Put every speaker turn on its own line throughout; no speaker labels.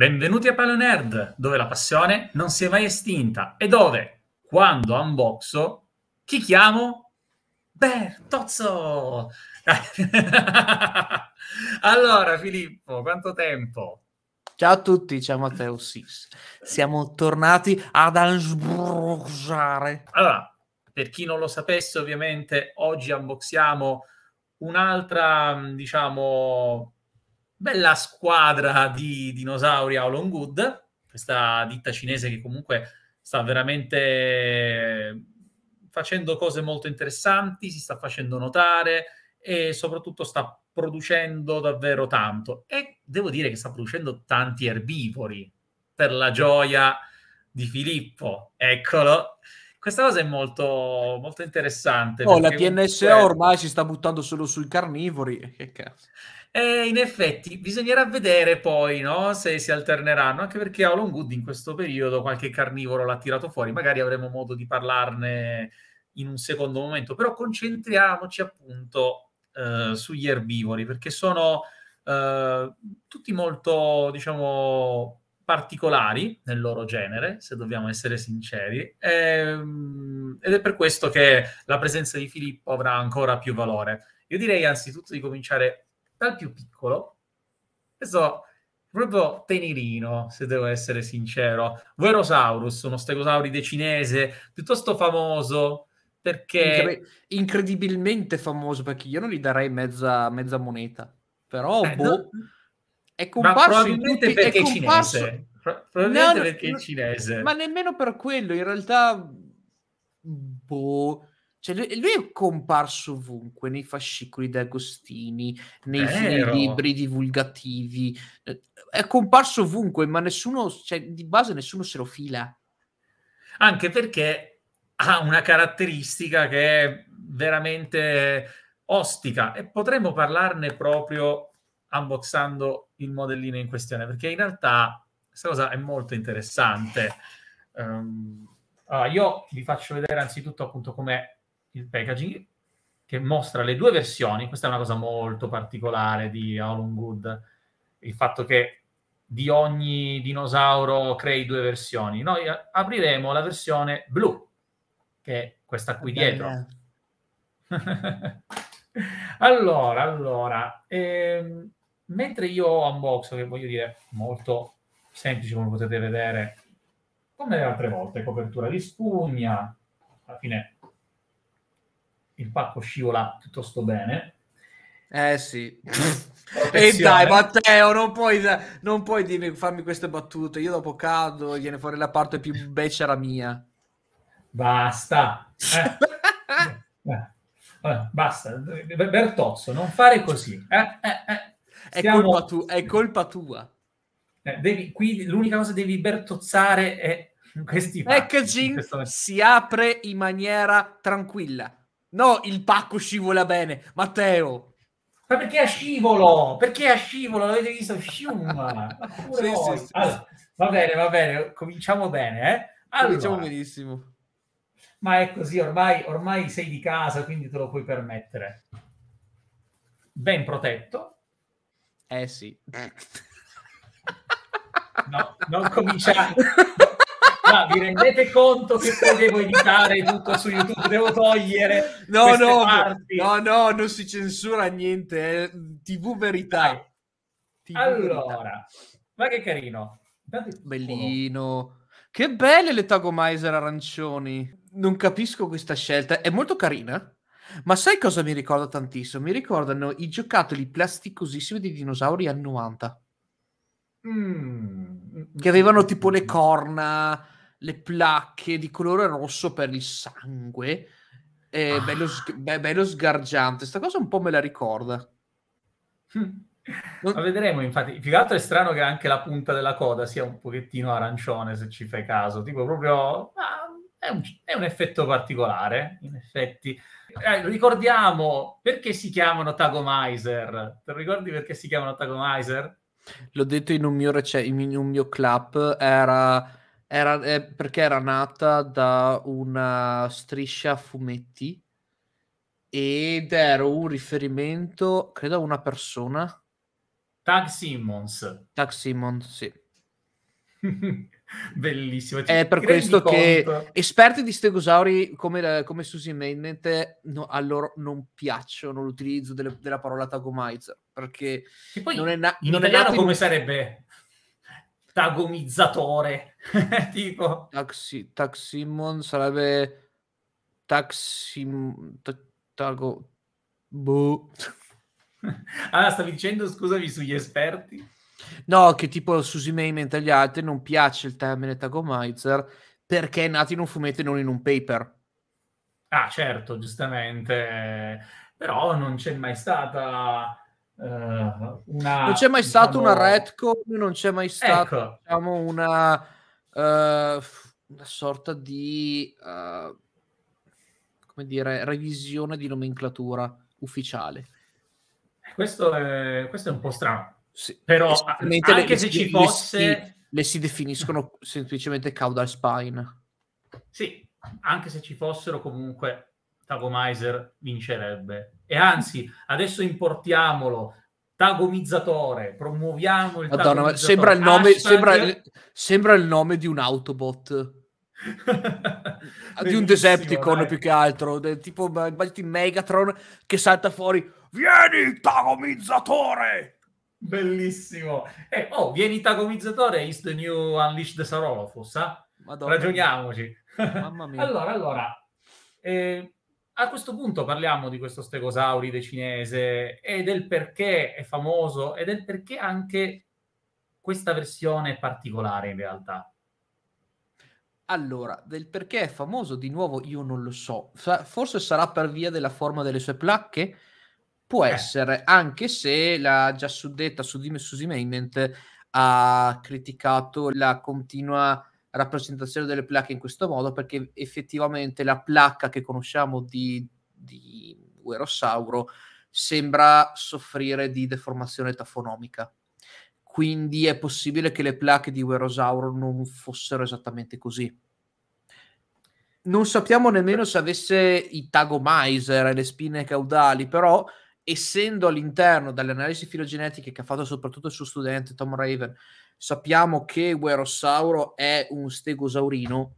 Benvenuti a Paleo Nerd, dove la passione non si è mai estinta e dove, quando unboxo, chi chiamo? Bertozzo! allora, Filippo, quanto tempo?
Ciao a tutti, ciao Matteo Sis. Siamo tornati ad ansbruciare.
Allora, per chi non lo sapesse, ovviamente, oggi unboxiamo un'altra, mm, diciamo, bella squadra di dinosauri a Good, questa ditta cinese che comunque sta veramente facendo cose molto interessanti, si sta facendo notare e soprattutto sta producendo davvero tanto e devo dire che sta producendo tanti erbivori per la gioia di Filippo, eccolo. Questa cosa è molto, molto interessante. Oh, la TNSO ormai
si sta buttando solo sui carnivori. Che cazzo.
Eh, in effetti, bisognerà vedere poi no? se si alterneranno, anche perché Alan Good in questo periodo qualche carnivoro l'ha tirato fuori, magari avremo modo di parlarne in un secondo momento, però concentriamoci appunto eh, sugli erbivori, perché sono eh, tutti molto, diciamo, particolari nel loro genere, se dobbiamo essere sinceri, ehm, ed è per questo che la presenza di Filippo avrà ancora più valore. Io direi anzitutto di cominciare dal più piccolo, questo proprio tenerino, se devo essere sincero, Verosaurus, uno stegosauride cinese,
piuttosto famoso, perché... incredibilmente famoso, perché io non gli darei mezza, mezza moneta, però eh, boh, no. è comparso... Ma probabilmente tutti, perché è comparso... cinese. Probabilmente no, perché no, è cinese. Ma nemmeno per quello, in realtà... Boh cioè, lui, lui, è comparso ovunque, nei fascicoli di Agostini, nei libri divulgativi, eh, è comparso ovunque, ma nessuno, cioè, di base nessuno se lo fila.
Anche perché ha una caratteristica che è veramente ostica e potremmo parlarne proprio unboxando il modellino in questione, perché in realtà questa cosa è molto interessante. Um, allora, io vi faccio vedere anzitutto appunto come il packaging che mostra le due versioni. Questa è una cosa molto particolare di All Good, il fatto che di ogni dinosauro crei due versioni. Noi apriremo la versione blu, che è questa qui ah, dietro. allora, allora, ehm, mentre io unboxo, che voglio dire molto semplice come potete vedere, come le altre volte, copertura di spugna, alla fine il pacco scivola piuttosto bene.
Eh sì. e dai Matteo, non puoi, non puoi dirmi, farmi queste battute. Io dopo cado, viene fuori la parte più becera mia. Basta. Eh.
eh. Vabbè, basta. Bertozzo, non fare così. Eh, Stiamo... Eh, eh. è, colpa tu- è colpa tua. Eh,
devi, qui l'unica cosa che devi bertozzare è questi packaging si apre in maniera tranquilla No, il pacco scivola bene, Matteo. Ma perché a scivolo? Perché a scivolo? L'avete visto? Sciuma. sì,
sì, sì. Allora, va bene, va bene, cominciamo bene. Eh? Allora, cominciamo benissimo. Ma è così, ormai, ormai sei di casa, quindi te lo puoi permettere. Ben protetto. Eh sì. no, non cominciamo. Ma vi rendete conto che poi devo editare tutto su
YouTube? Devo togliere. No, no, parti. no, no, non si censura niente. È TV verità. TV allora, verità. ma che carino. Bellino. Che belle le Tagomizer arancioni. Non capisco questa scelta. È molto carina. Ma sai cosa mi ricorda tantissimo? Mi ricordano i giocattoli plasticosissimi dei dinosauri anni 90.
Mm.
Che avevano tipo le corna, le placche di colore rosso per il sangue. Eh, ah. bello, be- bello, sgargiante. Sta cosa un po' me la ricorda.
Non... La vedremo, infatti. Più che altro è strano che anche la punta della coda sia un pochettino arancione, se ci fai caso. Tipo, proprio... Ah, è, un, è un, effetto particolare, in effetti. Eh, ricordiamo perché si chiamano Tagomizer. Ti ricordi perché si chiamano Tagomizer?
L'ho detto in un mio, rece- in un mio club, era era, eh, perché era nata da una striscia a fumetti ed era un riferimento, credo, a una persona. Tag Simmons. Tag Simmons, sì. Bellissimo. Cioè, è per questo conto? che esperti di stegosauri come, come Susie Mainnet no, a loro non piacciono l'utilizzo delle, della parola tagomizer. perché non è, na- in non italiano è nato come in... sarebbe? tagomizzatore. tipo Taxi, Taximon sarebbe Taxim Tago boh.
Ah, stavi dicendo scusami sugli esperti?
No, che tipo Susie May Mentagliate non piace il termine tagomizer perché è nato in un fumetto e non in un paper.
Ah, certo, giustamente. Però non c'è mai stata eh, una... Non c'è mai diciamo... stato una diciamo
retcon, non c'è mai ecco. stato ecco. diciamo, una, uh, una, sorta di uh, come dire, revisione di nomenclatura ufficiale.
Questo è, questo è un po' strano, sì. però anche le, se le, ci fosse... Le
le si definiscono semplicemente caudal spine.
Sì, anche se ci fossero comunque Tagomizer vincerebbe e anzi adesso importiamolo tagomizzatore, promuoviamo il Madonna, tagomizzatore. Sembra il, nome, sembra,
sembra il nome di un Autobot. di un Decepticon dai. più che altro, del tipo immaginati Megatron che salta fuori Vieni tagomizzatore!
Bellissimo. Eh, oh, vieni tagomizzatore is the new Unleash the Sarolofus, eh? Ah? Ragioniamoci. Mamma mia. allora, allora, eh, a questo punto parliamo di questo stegosauride cinese e del perché è famoso e del perché anche questa versione è particolare in realtà.
Allora, del perché è famoso di nuovo io non lo so. Forse sarà per via della forma delle sue placche? Può eh. essere, anche se la già suddetta Susie Susimainment ha criticato la continua rappresentazione delle placche in questo modo perché effettivamente la placca che conosciamo di, di Uerosauro sembra soffrire di deformazione tafonomica. Quindi è possibile che le placche di Uerosauro non fossero esattamente così. Non sappiamo nemmeno se avesse i tagomizer e le spine caudali, però essendo all'interno delle analisi filogenetiche che ha fatto soprattutto il suo studente Tom Raven Sappiamo che Guerosauro è un stegosaurino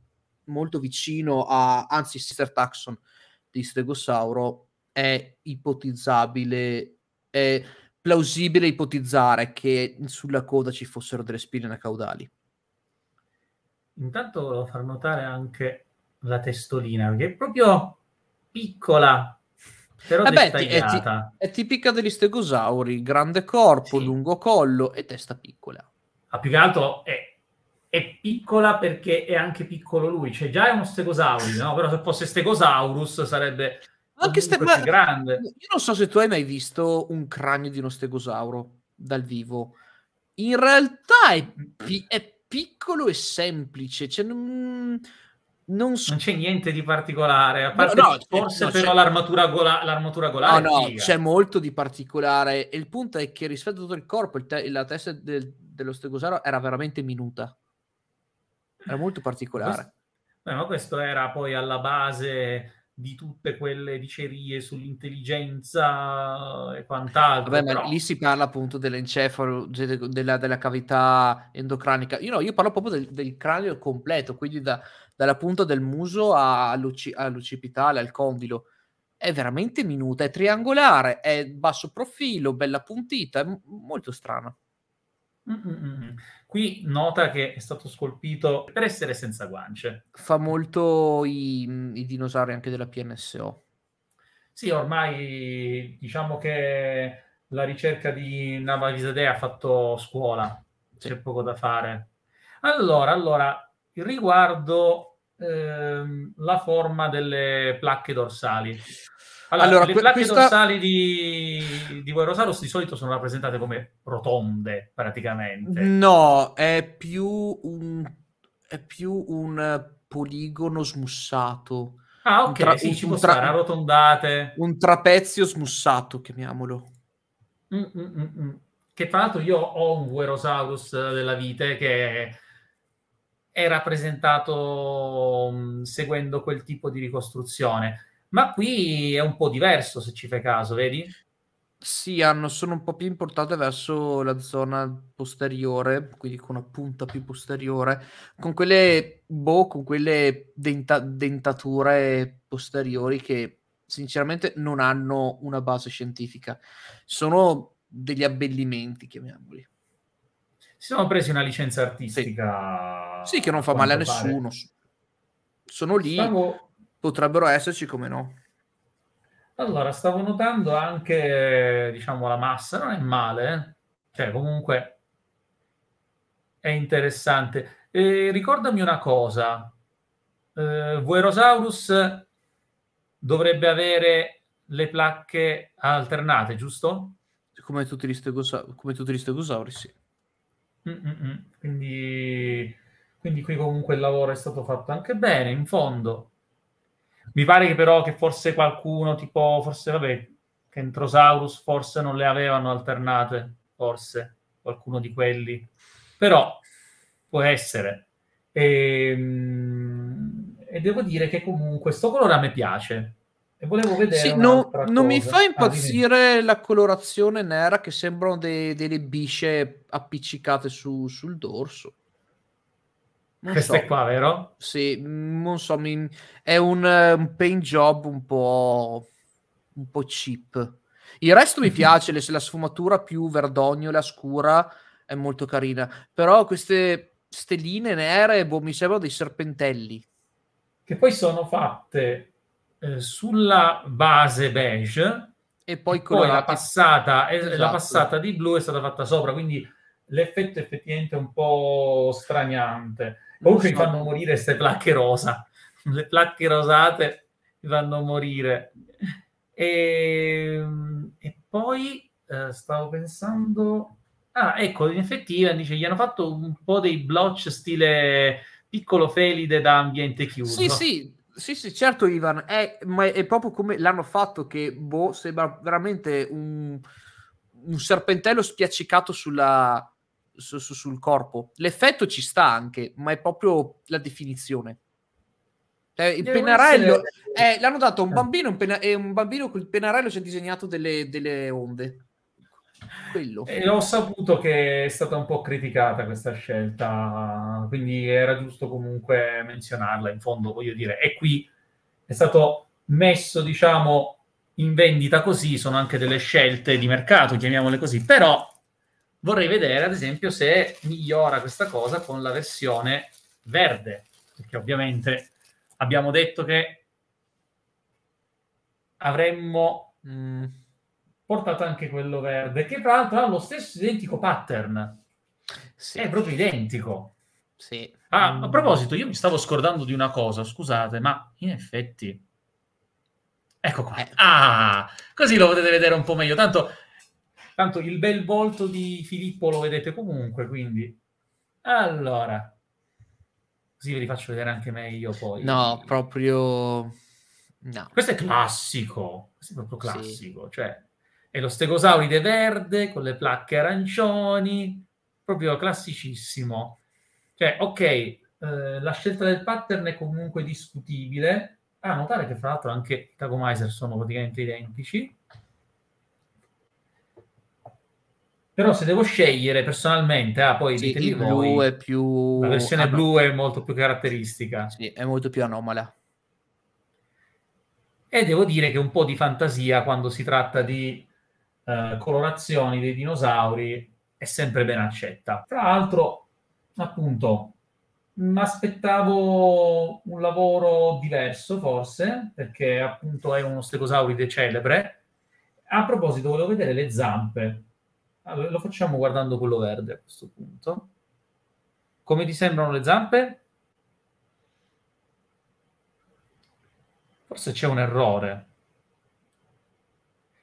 molto vicino a, anzi, Sister Taxon di stegosauro. È ipotizzabile, è plausibile ipotizzare che sulla coda ci fossero delle spine caudali.
Intanto volevo far notare anche la
testolina, che è
proprio piccola,
però Vabbè, è, è, tipica degli stegosauri, grande corpo, sì. lungo collo e testa piccola
ma più che altro è, è, piccola perché è anche piccolo lui, cioè già è uno stegosaurio, no? però se fosse stegosaurus sarebbe anche ste... più grande. Io
non so se tu hai mai visto un cranio di uno stegosauro dal vivo, in realtà è, pi- è piccolo e semplice, cioè non... Non, so. non, c'è niente
di particolare, a parte no, no, forse no, però l'armatura, gola- l'armatura golare. No, no, c'è
molto di particolare. E il punto è che rispetto a tutto il corpo, il te- la testa del, dello stegosaro era veramente minuta. Era molto particolare. Questo,
beh, ma questo era poi alla base di tutte quelle dicerie sull'intelligenza e quant'altro. Vabbè, però. ma lì
si parla appunto dell'encefalo, della, della cavità endocranica. Io no, io parlo proprio del, del cranio completo, quindi da, dalla punta del muso all'occipitale, al condilo. È veramente minuta, è triangolare, è basso profilo, bella puntita, è m- molto strana.
Mm mm, mm mm Qui nota che è stato scolpito per essere senza guance.
Fa molto i, mm, i dinosauri anche della PNSO.
Sì, ormai diciamo che la ricerca di Navalisadea ha fatto scuola, sì. c'è poco da fare. Allora, allora riguardo ehm, la forma delle placche dorsali.
Allora, allora le placche questa... dorsali
di, di Guerrosaurus di solito sono rappresentate come rotonde, praticamente.
No, è più un, è più un poligono smussato. Ah, ok, un tra... sì, ci può tra... stare, arrotondate. Un trapezio smussato, chiamiamolo.
Mm, mm, mm, mm,
che tra l'altro io ho un Guerosaurus della vite che è rappresentato mm, seguendo quel tipo di ricostruzione. Ma qui è un po' diverso se ci fai caso, vedi?
Sì, hanno, sono un po' più importate verso la zona posteriore, quindi con una punta più posteriore, con quelle, boh, con quelle denta- dentature posteriori che sinceramente non hanno una base scientifica. Sono degli abbellimenti, chiamiamoli.
Si sono presi una licenza
artistica. Sì, sì che non fa male a nessuno. Pare. Sono lì. Stavo potrebbero esserci, come no.
Allora, stavo notando anche, diciamo, la massa, non è male, eh. cioè comunque è interessante. E ricordami una cosa, eh, Vuerosaurus dovrebbe avere le placche alternate,
giusto? Come tutti gli, stegosa- come tutti gli stegosauri, sì.
Mm,
mm, mm. Quindi, quindi qui comunque il lavoro è stato fatto anche bene, in fondo mi pare che però che forse qualcuno, tipo, forse vabbè, che forse non le avevano alternate, forse qualcuno di quelli, però può essere. E, ehm, e devo dire che comunque questo colore a me piace. E volevo vedere. Sì, no, non mi fa ah, impazzire
ah, la colorazione nera che sembrano de- delle bisce appiccicate su- sul dorso.
Non Questa so. è qua, vero?
Sì, non so, mi... è un, un paint job un po'... un po' cheap. Il resto mi piace, le, la sfumatura più verdognola, scura, è molto carina. Però queste stelline nere, boh, mi sembrano dei serpentelli.
Che poi sono fatte eh, sulla base beige. E poi, e poi la, passata, eh, esatto. la passata di blu è stata fatta sopra, quindi l'effetto effettivamente è un po' straniante. Comunque mi fanno morire queste placche rosa. Le placche rosate mi fanno morire. E, ehm, e poi eh, stavo pensando... Ah, ecco, in effetti Ivan dice, gli hanno fatto un po' dei blotch stile piccolo felide da ambiente chiuso. Sì, sì,
sì, sì, certo Ivan, è, ma è proprio come l'hanno fatto che boh, sembra veramente un, un serpentello spiaccicato sulla, su, su, sul corpo. L'effetto ci sta anche, ma è proprio la definizione. Cioè, il Devo pennarello essere... eh, l'hanno dato a un eh. bambino un pena- e eh, un bambino con il pennarello ci ha disegnato delle, delle onde. Quello. E ho
saputo che è stata un po' criticata questa scelta, quindi era giusto comunque menzionarla. In fondo, voglio dire, è qui è stato messo, diciamo, in vendita così, sono anche delle scelte di mercato, chiamiamole così, però Vorrei vedere, ad esempio, se migliora questa cosa con la versione verde, perché ovviamente abbiamo detto che avremmo mh, mm, portato anche quello verde, che tra l'altro ha lo stesso identico pattern. Sì. È proprio identico. Sì. Ah, a mm. proposito, io mi stavo scordando di una cosa, scusate, ma in effetti... Ecco qua. Eh. Ah, così lo potete vedere un po' meglio. Tanto Tanto il bel volto di Filippo lo vedete comunque, quindi... Allora, così ve li faccio vedere anche meglio poi. No,
proprio... No. Questo è classico, questo è proprio classico, sì.
cioè è lo stegosauride verde con le placche arancioni, proprio classicissimo. Cioè, ok, eh, la scelta del pattern è comunque discutibile. Ah, notare che fra l'altro anche i Tagomizer sono praticamente identici. Però se devo scegliere personalmente, ah, poi sì, il blu è
più... La versione ah, blu
è molto più caratteristica. Sì, è molto più anomala. E devo dire che un po' di fantasia quando si tratta di eh, colorazioni dei dinosauri è sempre ben accetta. Tra l'altro, appunto, mi aspettavo un lavoro diverso forse, perché appunto è uno stegosauride celebre. A proposito, volevo vedere le zampe allora, lo facciamo guardando quello verde a questo punto. Come ti sembrano le zampe? Forse c'è un errore.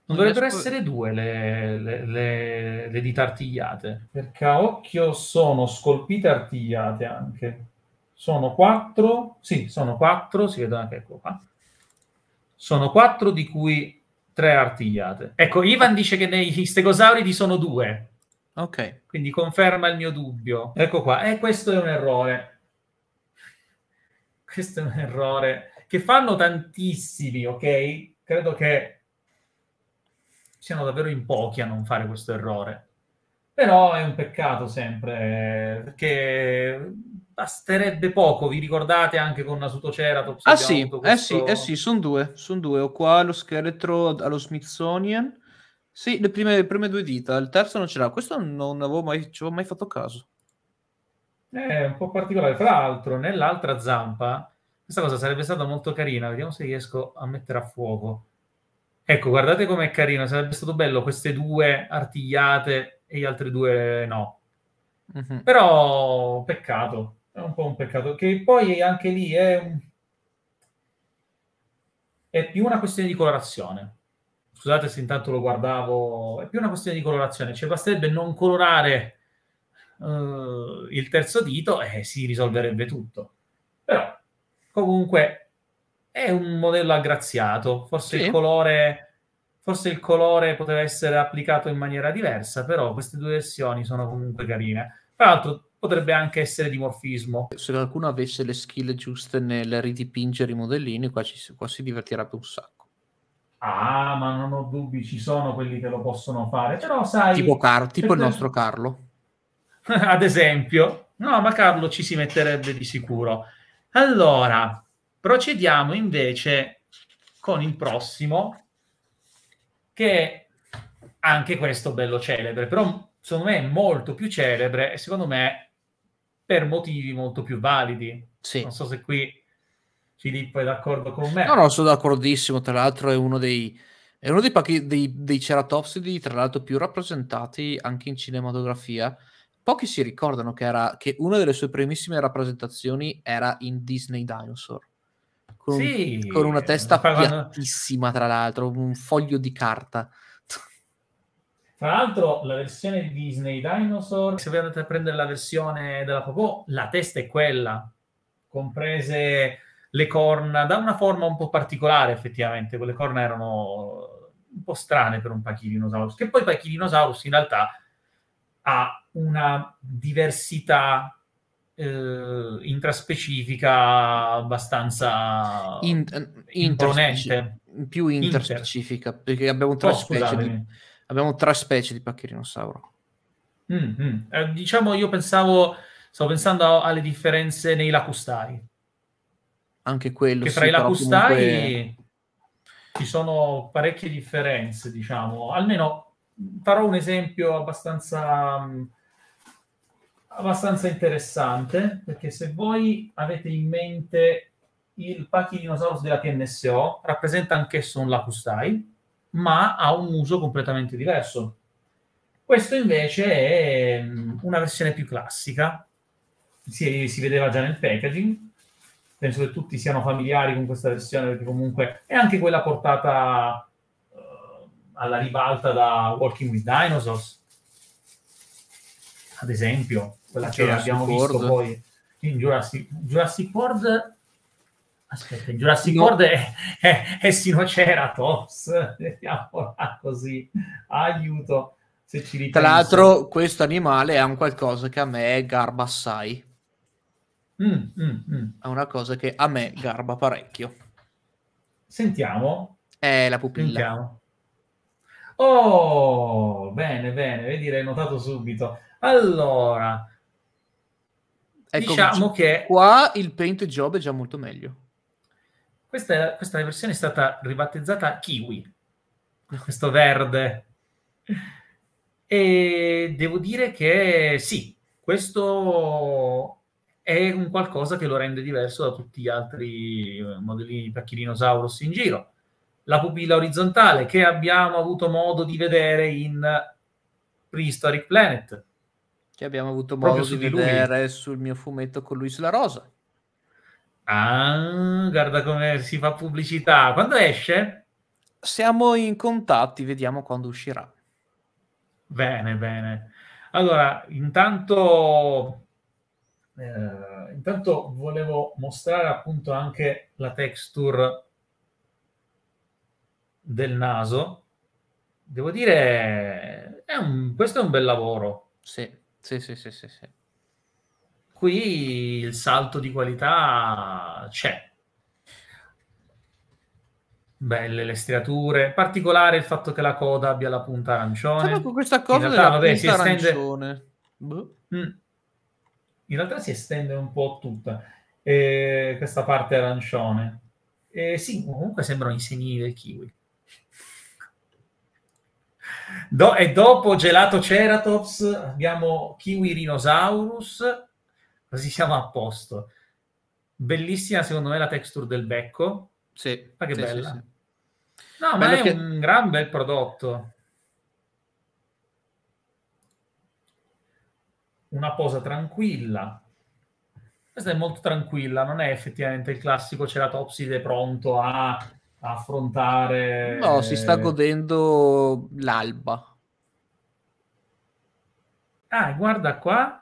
Non dovrebbero essere due le, le, le, le, dita artigliate. Perché a occhio sono scolpite artigliate anche. Sono quattro, sì, sono quattro, si vede anche ecco qua. Sono quattro di cui tre artigliate. Ecco, Ivan dice che nei stegosauridi sono due. Ok. Quindi conferma il mio dubbio. Ecco qua. E eh, questo è un errore. Questo è un errore che fanno tantissimi, ok? Credo che siano davvero in pochi a non fare questo errore. Però è un peccato sempre, eh, perché basterebbe poco, vi ricordate anche con Nasuto Ceratops? Ah eh sì, questo... eh sì, eh sì,
sono due, sono due, ho qua lo scheletro allo Smithsonian, sì, le prime, le prime due dita, il terzo non ce l'ha, questo non avevo mai, ci avevo mai fatto caso.
È eh, un po' particolare, tra l'altro nell'altra zampa, questa cosa sarebbe stata molto carina, vediamo se riesco a mettere a fuoco. Ecco, guardate com'è carino, sarebbe stato bello queste due artigliate e gli altri due no. Mm-hmm. Però peccato, è un po' un peccato, che poi anche lì è, un... è più una questione di colorazione. Scusate se intanto lo guardavo, è più una questione di colorazione, cioè basterebbe non colorare uh, il terzo dito e si risolverebbe tutto. Però comunque è un modello aggraziato, forse sì. il colore forse il colore poteva essere applicato in maniera diversa, però queste due versioni sono comunque carine. Tra l'altro potrebbe anche essere
dimorfismo. Se qualcuno avesse le skill giuste nel ridipingere i modellini, qua, ci, qua si divertirebbe un sacco.
Ah, ma non ho dubbi, ci sono quelli che lo possono fare, però sai... Tipo,
Car- tipo il nostro Carlo.
Ad esempio. No, ma Carlo ci si metterebbe di sicuro. Allora, procediamo invece con il prossimo, che anche questo bello celebre, però secondo me è molto più celebre e secondo me per motivi molto più validi. Sì. Non so se qui Filippo è d'accordo con me. No, no,
sono d'accordissimo. Tra l'altro, è uno dei, è uno dei, pacchi, dei, dei ceratopsidi, tra l'altro, più rappresentati anche in cinematografia. Pochi si ricordano che, era, che una delle sue primissime rappresentazioni era in Disney Dinosaur. Con, sì, con una testa piattissima, tra l'altro, un foglio di carta.
Tra l'altro, la versione di Disney Dinosaur, se voi andate a prendere la versione della Popò, la testa è quella, comprese le corna, da una forma un po' particolare effettivamente, quelle corna erano un po' strane per un Pachirinosaurus. che poi Pachirinosaurus in realtà ha una diversità eh, intraspecifica abbastanza in, eh, imponente. Più
interspecifica, Inter. perché abbiamo tre oh, specie. Di abbiamo tre specie di pacchirinosauro.
Mm-hmm. Eh, diciamo, io pensavo, stavo pensando alle differenze nei lacustai.
Anche quello. Che sì, tra i lacustai comunque...
ci sono parecchie differenze, diciamo. Almeno farò un esempio abbastanza, mm, abbastanza interessante, perché se voi avete in mente il Pachidinosaurus della PNSO, rappresenta anch'esso un lacustai, ma ha un uso completamente diverso. Questo invece è mm, una versione più classica, si, si vedeva già nel packaging, penso che tutti siano familiari con questa versione perché comunque è anche quella portata uh, alla ribalta da Walking with Dinosaurs, ad esempio, quella che abbiamo visto poi in Jurassic, Jurassic World Aspetta, il Jurassic no. World è, è, è Sinoceratops, vediamo così, aiuto se ci ripenso. Tra l'altro
questo animale è un qualcosa che a me garba assai.
Mm, mm,
mm. È una cosa che a me garba parecchio.
Sentiamo.
È la pupilla. Sentiamo.
Oh, bene, bene, vedi, l'hai notato subito.
Allora, ecco, diciamo che... Qua il paint job è già molto meglio.
Questa, questa versione è stata ribattezzata Kiwi, questo verde. E devo dire che sì, questo è un qualcosa che lo rende diverso da tutti gli altri eh, modellini di Pachirinosaurus in giro. La pupilla orizzontale che abbiamo avuto modo di vedere in
Prehistoric Planet. Che abbiamo avuto modo di vedere lui. sul mio fumetto con Luis La Rosa.
Ah, guarda come si fa pubblicità. Quando
esce? Siamo in contatti, vediamo quando uscirà.
Bene, bene. Allora, intanto, eh, intanto volevo mostrare appunto anche la texture del naso. Devo dire, è un, questo è un bel lavoro. Sì, sì, sì, sì, sì. sì qui il salto di qualità c'è. Belle le striature, particolare il fatto che la coda abbia la punta arancione. Sempre questa cosa in realtà, vabbè, si
estende... Boh. Mm.
In realtà si estende un po' tutta eh, questa parte arancione. Eh, sì, comunque sembrano i segni del kiwi. Do- e dopo Gelato Ceratops abbiamo Kiwi rinosaurus così siamo a posto. Bellissima secondo me la texture del becco. Sì. Ma che sì, bella. Sì, sì. No, Bello ma è che... un gran bel prodotto. Una posa tranquilla. Questa è molto tranquilla, non è effettivamente il classico ceratopside pronto a, a affrontare... No, si sta eh,
godendo l'alba.
Ah, guarda qua,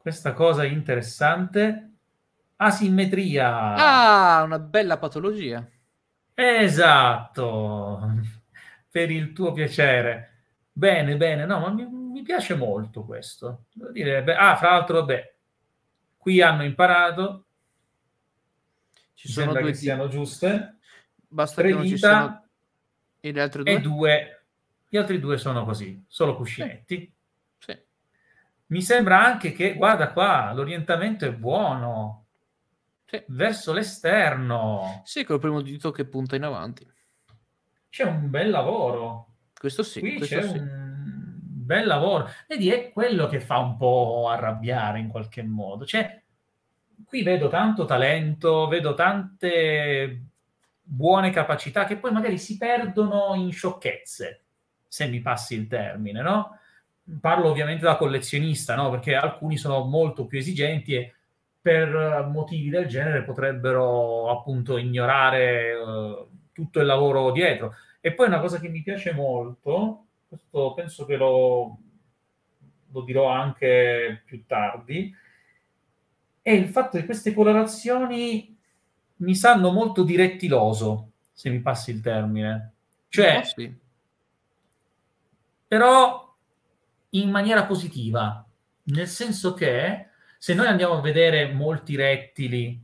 questa cosa interessante. Asimmetria.
Ah, una bella patologia.
Esatto, per il tuo piacere. Bene, bene, no, ma mi, mi piace molto questo. Devo dire, beh, ah, fra l'altro, beh, qui hanno imparato. Ci sono due che siano giuste. Basta tre dita e, e due. Gli altri due sono così, solo cuscinetti. Eh mi sembra anche che, guarda qua, l'orientamento è buono sì. verso l'esterno. Sì, col primo dito che punta in avanti. C'è un bel lavoro. Questo sì. Qui questo c'è sì. un bel lavoro. Vedi, è quello che fa un po' arrabbiare in qualche modo. Cioè, qui vedo tanto talento, vedo tante buone capacità che poi magari si perdono in sciocchezze, se mi passi il termine, no? parlo ovviamente da collezionista, no? perché alcuni sono molto più esigenti e per motivi del genere potrebbero appunto ignorare uh, tutto il lavoro dietro. E poi una cosa che mi piace molto, questo penso che lo, lo dirò anche più tardi, è il fatto che queste colorazioni mi sanno molto di rettiloso, se mi passi il termine. Cioè, eh però in maniera positiva, nel senso che se noi andiamo a vedere molti rettili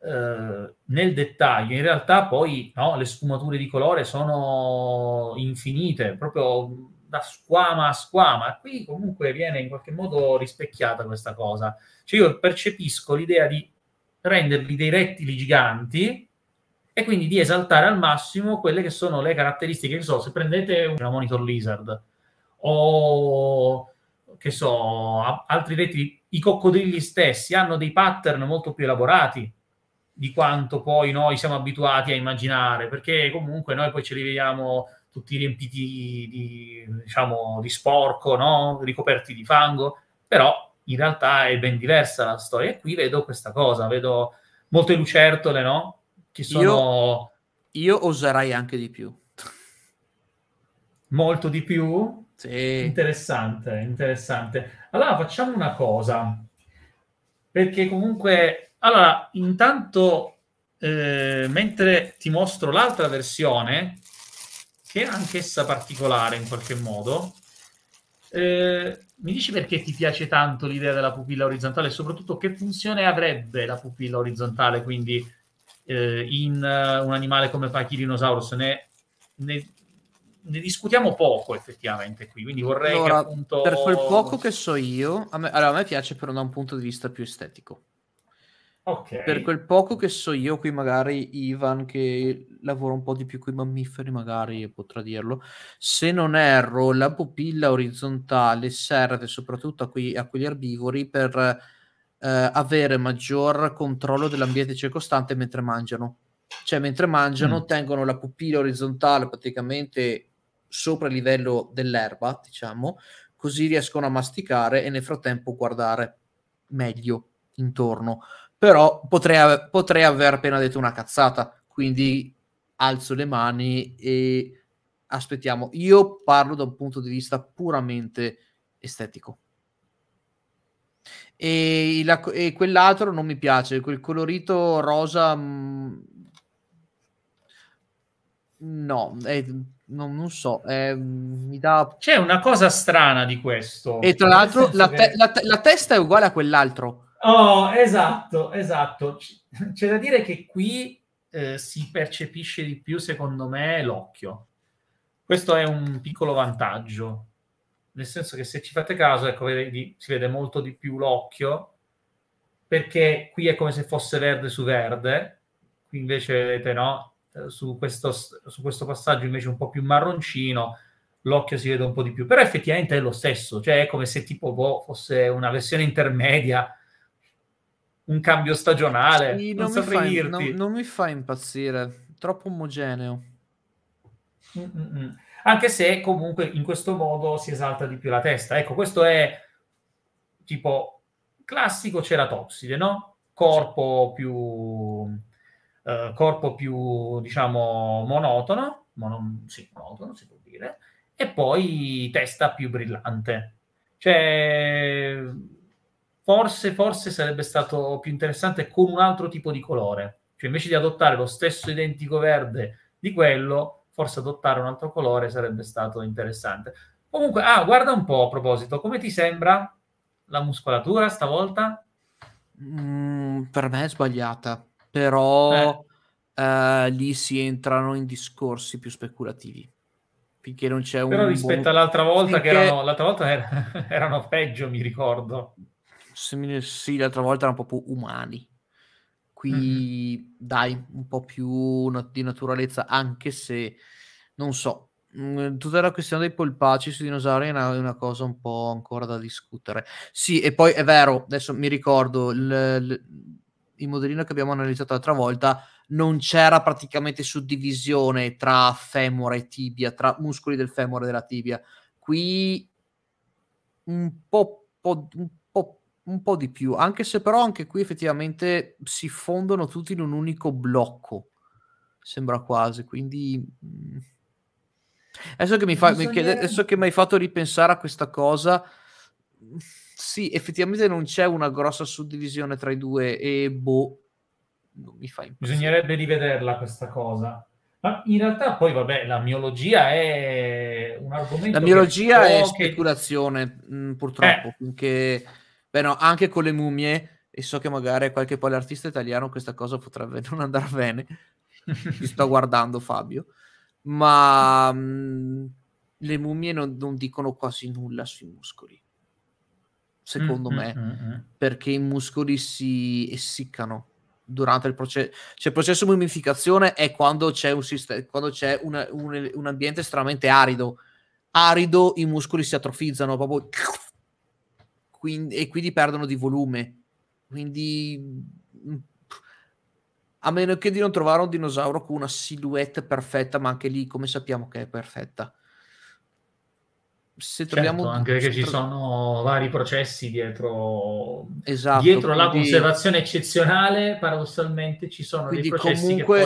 eh, nel dettaglio, in realtà poi no, le sfumature di colore sono infinite, proprio da squama a squama. Qui comunque viene in qualche modo rispecchiata questa cosa. Cioè io percepisco l'idea di renderli dei rettili giganti e quindi di esaltare al massimo quelle che sono le caratteristiche che so, se prendete una monitor lizard o che so, altri reti, i coccodrilli stessi hanno dei pattern molto più elaborati di quanto poi noi siamo abituati a immaginare, perché comunque noi poi ce li vediamo tutti riempiti di, diciamo, di sporco, no? ricoperti di fango, però in realtà è ben diversa la storia. E qui vedo questa cosa, vedo molte lucertole, no? Che sono...
Io, io oserei anche di più.
Molto di più? Sì. Interessante, interessante. Allora facciamo una cosa, perché comunque... Allora, intanto, eh, mentre ti mostro l'altra versione, che è anch'essa particolare in qualche modo, eh, mi dici perché ti piace tanto l'idea della pupilla orizzontale e soprattutto che funzione avrebbe la pupilla orizzontale, quindi eh, in uh, un animale come Pachirinosaurus? Ne, ne, ne discutiamo poco effettivamente qui, quindi vorrei allora, che appunto... Per quel poco
che so io, a me, allora a me piace però da un punto di vista più estetico. Okay. Per quel poco che so io, qui magari Ivan che lavora un po' di più con i mammiferi, magari potrà dirlo. Se non erro, la pupilla orizzontale serve soprattutto a, qui, a quegli erbivori per eh, avere maggior controllo dell'ambiente circostante mentre mangiano. Cioè, mentre mangiano, mm. tengono la pupilla orizzontale praticamente sopra il livello dell'erba, diciamo, così riescono a masticare e nel frattempo guardare meglio intorno. Però potrei, potrei aver appena detto una cazzata, quindi alzo le mani e aspettiamo. Io parlo da un punto di vista puramente estetico. E, la, e quell'altro non mi piace, quel colorito rosa... Mh, mm, no, è non, non so, eh, mi dà...
C'è una cosa strana di questo. E tra l'altro la, te- che... la,
te- la, testa è uguale a quell'altro. Oh,
esatto, esatto. C- c'è da dire che qui eh, si percepisce di più, secondo me, l'occhio. Questo è un piccolo vantaggio, nel senso che se ci fate caso, ecco, vedi, si vede molto di più l'occhio, perché qui è come se fosse verde su verde, qui invece vedete no, eh, su, questo, su questo passaggio invece un po' più marroncino l'occhio si vede un po' di più, però effettivamente è lo stesso, cioè è come se tipo boh, fosse una versione intermedia,
un cambio stagionale, sì, non, non, mi fa, non, non, mi fa, impazzire, troppo omogeneo. Mm-mm.
Anche se comunque in questo modo si esalta di più la testa. Ecco, questo è tipo classico ceratopside, no? Corpo più eh, corpo più, diciamo, monotono, mono, sì, monotono si può dire, e poi testa più brillante. Cioè, forse, forse sarebbe stato più interessante con un altro tipo di colore. Cioè, invece di adottare lo stesso identico verde di quello, forse adottare un altro colore sarebbe stato interessante. Comunque, ah, guarda un po' a proposito, come ti sembra la muscolatura stavolta?
Mm, per me è sbagliata però eh. uh, lì si entrano in discorsi più speculativi. Finché non c'è però un. Però rispetto buon...
all'altra volta, finché... che erano, l'altra volta era, erano peggio, mi ricordo.
Sì, l'altra volta erano proprio umani. Qui mm-hmm. dai un po' più di naturalezza, anche se non so, mm, tutta la questione dei polpacci sui dinosauri è una, una, cosa un po' ancora da discutere. Sì, e poi è vero, adesso mi ricordo, l, l, il modellino che abbiamo analizzato l'altra volta non c'era praticamente suddivisione tra femore e tibia, tra muscoli del femore e della tibia. Qui un po', po', un po', un po di più, anche se però anche qui effettivamente si fondono tutti in un unico blocco, sembra quasi, quindi... Mm. Adesso che mi, fa, Bisogna... mi chiede, adesso che mi hai fatto ripensare a questa cosa, sì, effettivamente non c'è una grossa suddivisione tra i due e boh, non mi fa impazzire.
Bisognerebbe rivederla questa cosa. Ma in realtà poi, vabbè, la miologia è un argomento... La miologia è
speculazione, che... Mm, mh, purtroppo, eh. Perché, beh, no, anche con le mummie, e so che magari qualche poi artista italiano questa cosa potrebbe non andare bene, ti sto guardando Fabio, ma mh, mm, le mummie non, non dicono quasi nulla sui muscoli secondo mm, mm me, mm, mm, perché i muscoli si essiccano durante il processo. Cioè, il processo di mummificazione è quando c'è, un, sistema, quando c'è una, un, un, ambiente estremamente arido. Arido, i muscoli si atrofizzano proprio quindi, e quindi perdono di volume. Quindi, mm, a meno che di non trovare un dinosauro con una silhouette perfetta, ma anche lì, come sappiamo che è perfetta
se certo, troviamo... Certo, anche perché ci sono vari processi dietro, esatto, dietro quindi... la conservazione eccezionale, paradossalmente ci sono quindi dei processi comunque... che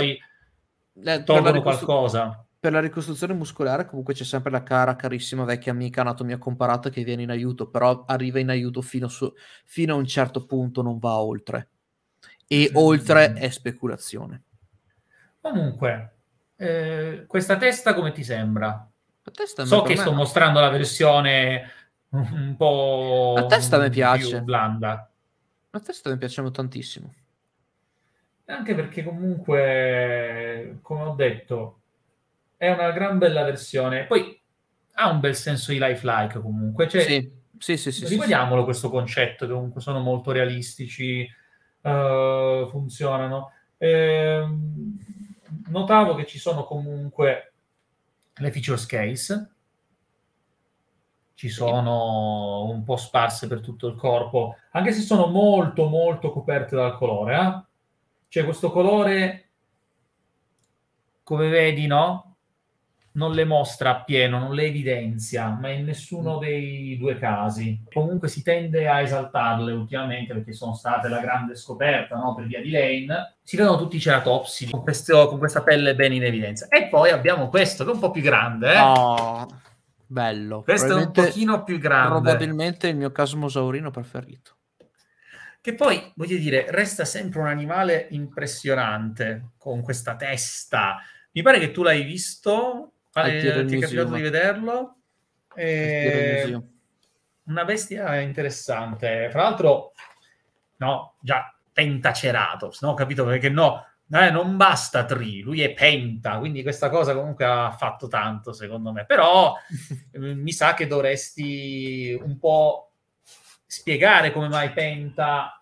poi eh, tolgono ricostru... qualcosa. Per la ricostruzione muscolare comunque c'è sempre la cara, carissima vecchia amica anatomia comparata che viene in aiuto, però arriva in aiuto fino, su... fino a un certo punto, non va oltre. E mm. oltre è speculazione.
Comunque, eh, questa testa come ti sembra? A te So che sto mostrando
la versione un po' la testa mi piace. blanda. La testa mi piacciono tantissimo.
Anche perché comunque, come ho detto, è una gran bella versione. Poi ha un bel senso di lifelike comunque. Cioè, sì, sì, sì. sì rivediamolo sì. questo concetto, che comunque sono molto realistici, uh, funzionano. Eh, notavo che ci sono comunque le feature case ci sono un po' sparse per tutto il corpo, anche se sono molto molto coperte dal colore. Eh? Cioè questo colore, come vedi, no? non le mostra appieno, non le evidenzia, ma in nessuno mm. dei due casi. Comunque si tende a esaltarle ultimamente perché sono state la grande scoperta no? per via di Lane. Si vedono tutti i ceratopsi con, questo, con questa pelle ben in evidenza. E poi abbiamo questo che è un po' più grande. Eh? Oh, bello.
Questo è un pochino più grande. Probabilmente il mio casmosaurino preferito.
Che poi, voglio dire, resta sempre un animale impressionante con questa testa. Mi pare che tu l'hai visto Pare ti è capitato di vederlo. E... Eh, una bestia interessante. Fra l'altro, no, già Pentaceratops, no? Ho capito perché no, eh, non basta Tri, lui è Penta, quindi questa cosa comunque ha fatto tanto, secondo me. Però eh, mi sa che dovresti un po' spiegare come mai Penta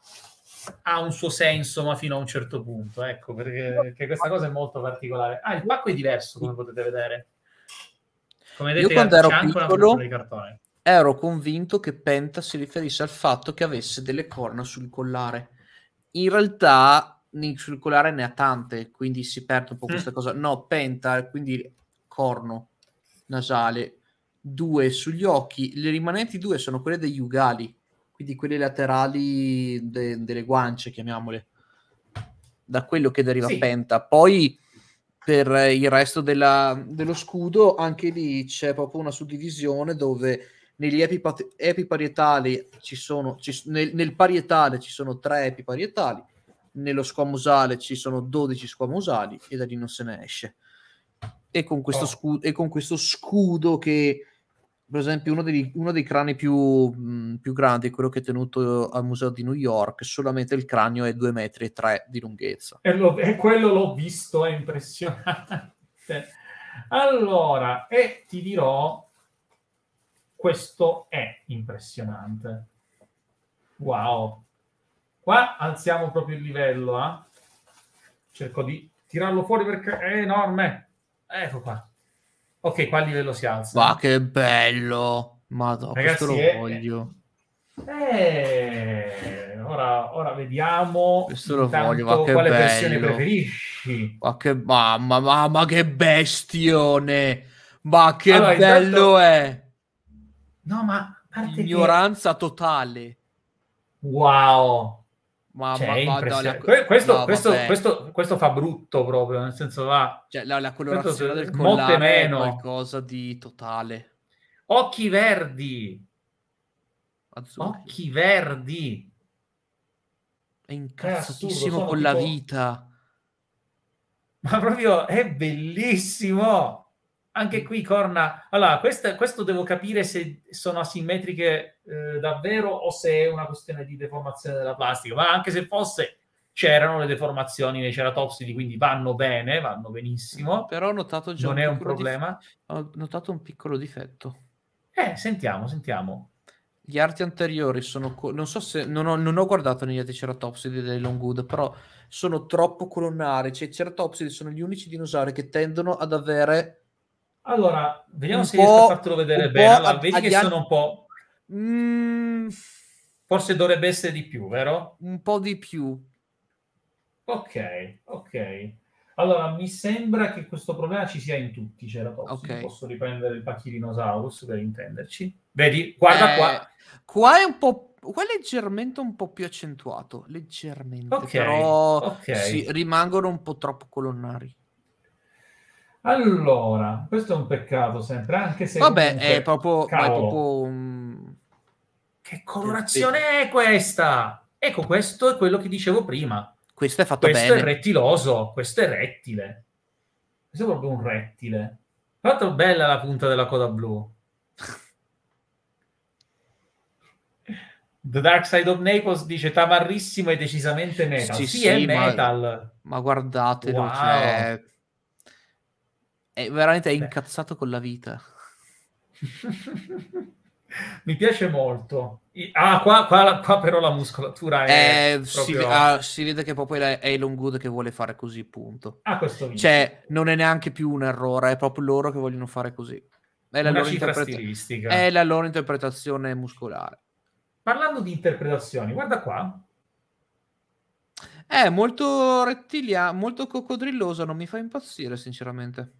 ha un suo senso, ma fino a un certo punto, ecco, perché, perché questa cosa è molto particolare. Ah, il pacco è diverso, come potete vedere. Come vedete, Io quando ero piccolo
ero convinto che Penta si riferisse al fatto che avesse delle corna sul collare. In realtà sul collare ne ha tante, quindi si perde un po' mm. questa cosa. No, Penta, quindi corno nasale, due sugli occhi, le rimanenti due sono quelle degli ugali, quindi quelle laterali de- delle guance, chiamiamole. Da quello che deriva sì. Penta. Poi per il resto della, dello scudo, anche lì c'è proprio una suddivisione dove negli epipat- epiparietali ci sono, ci, nel, nel, parietale ci sono tre epiparietali, nello squamosale ci sono 12 squamosali e da lì non se ne esce. E con questo, oh. scu- e con questo scudo che per esempio uno dei, uno dei crani più, mh, mm, più, grandi quello che è tenuto al museo di New York solamente il cranio è 2,3 metri e tre di lunghezza
e, lo, e, quello l'ho visto è impressionante allora e ti dirò questo è impressionante wow qua alziamo proprio il livello eh? cerco di tirarlo fuori perché è enorme ecco qua Ok, qua il livello si
alza. Ma che bello! Madonna, Ragazzi, questo lo è... Eh, voglio.
Eh, ora, ora, vediamo questo lo voglio, ma che quale bello. versione
preferisci. Ma che mamma, mamma, che bestione! Ma che allora, bello intanto... è! No, ma parte ignoranza che... totale. Wow! Ma, cioè, ma la... questo, no, questo, questo, questo, fa brutto proprio, nel senso va... cioè, la, la colorazione questo, del collare meno. è qualcosa di totale. Occhi verdi! Azzurri. Occhi verdi! È cioè, incazzatissimo con tipo... la vita. Ma
proprio è bellissimo! anche qui Corna, allora questo, questo, devo capire se sono asimmetriche eh, davvero o se è una questione di deformazione della plastica, ma anche se fosse c'erano le deformazioni nei ceratopsidi, quindi vanno bene, vanno benissimo. Mm, però ho notato già non un è un problema.
Dif... Ho notato un piccolo difetto.
Eh, sentiamo, sentiamo.
Gli arti anteriori sono co... non so se non ho, non ho guardato negli altri ceratopsidi dei Longwood, però sono troppo colonnari, cioè i ceratopsidi sono gli unici dinosauri che tendono ad avere
allora, vediamo un se riesco a fartelo vedere bene. Allora, vedi che sono un po'...
Mm.
Forse dovrebbe essere di più, vero?
Un po' di più.
Ok, ok. Allora, mi sembra che questo problema ci sia in tutti, c'era posso, okay. posso riprendere il Pachyrhinosaurus per intenderci. Vedi, guarda eh, qua.
Qua è un po' qua è leggermente un po' più accentuato, leggermente, okay, però okay. Sì, rimangono un po' troppo colonnari.
Allora, questo è un peccato sempre, anche se... Vabbè, è
proprio, è proprio um... Che
colorazione che è questa? Ecco, questo è quello che dicevo prima.
Questo è fatto questo bene. Questo è rettiloso,
questo è rettile. Questo è proprio un rettile. Quanto bella la punta della coda blu. The Dark Side of Naples dice tamarrissimo e decisamente metal. Sì, sì, sì è metal. Ma,
ma guardate, wow. cioè è veramente è incazzato con la vita.
Mi piace molto. Ah, qua, qua, qua però la muscolatura è. Eh, proprio... si, ah,
si, vede che proprio è Elon Good che vuole fare così, punto. Ah, questo Cioè, non è neanche più un errore, è proprio loro che vogliono fare così. È la, loro, interpreta- è la loro interpretazione muscolare. Parlando di interpretazioni, guarda qua. È molto rettilia, molto coccodrillosa, non mi fa impazzire, sinceramente.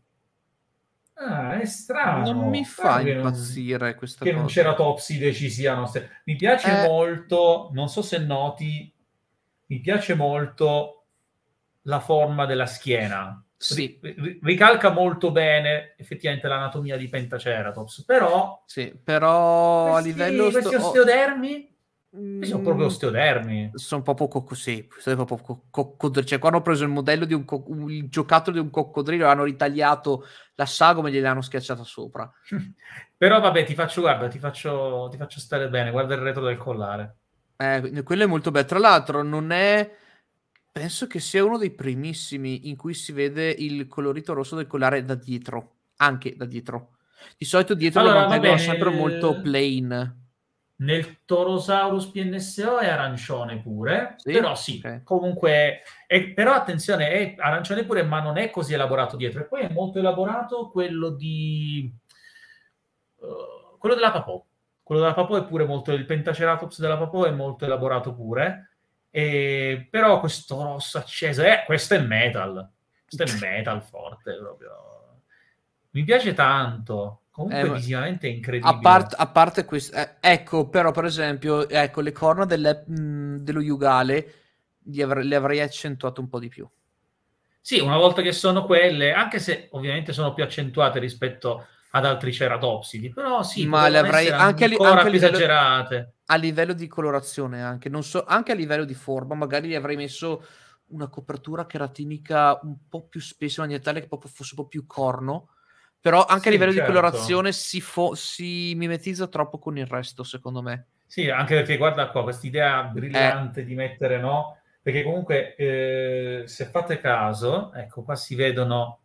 Ah, è strano. Non mi fa Però impazzire non, questa che cosa. Che un ceratopside ci siano. Mi piace eh... molto, non so se noti, mi piace molto la forma della schiena. Sì. Ricalca molto bene effettivamente l'anatomia di Pentaceratops, però... Sì,
però questi, a livello... Sto... Questi osteodermi sono proprio mm. osteodermi. Sono proprio così. sono proprio coccodrillo. Cioè, quando ho preso il modello di un, co- un giocattolo di un coccodrillo, hanno ritagliato la sagoma e gliel'hanno schiacciata sopra.
Però vabbè, ti faccio, guarda, ti faccio, ti faccio stare bene, guarda il
retro del collare. Eh, quello è molto bello. Tra l'altro, non è... Penso che sia uno dei primissimi in cui si vede il colorito rosso del collare da dietro, anche da dietro. Di solito dietro allora, lo mantengono sempre molto eh, plain
nel Torosaurus PNSO è arancione pure, sì? però sì, okay. comunque, è, però attenzione, è arancione pure, ma non è così elaborato dietro. E poi è molto elaborato quello di... Uh, quello della Papò. Quello della Papò è pure molto... Il Pentaceratops della Papò è molto elaborato pure, e, però questo rosso acceso, eh, questo è metal, questo è metal forte proprio. Mi piace tanto, Comunque eh, visivamente è incredibile. A, part,
a parte questo, eh, ecco però per esempio, ecco le corna delle, mh, dello Yugale avre- le avrei accentuate un po' di più.
Sì, una volta che sono quelle, anche se ovviamente sono più accentuate rispetto ad altri ceratopsidi, però sì, ma le avrei anche, li- anche a esagerate.
A livello di colorazione anche, non so, anche a livello di forma, magari le avrei messo una copertura keratinica un po' più spessa in maniera tale che proprio fosse un po' più corno però anche sì, a livello certo. di colorazione si, fo- si mimetizza troppo con il resto, secondo me.
Sì, anche perché guarda qua, questa idea brillante eh. di mettere no, perché comunque eh, se fate caso, ecco qua si vedono,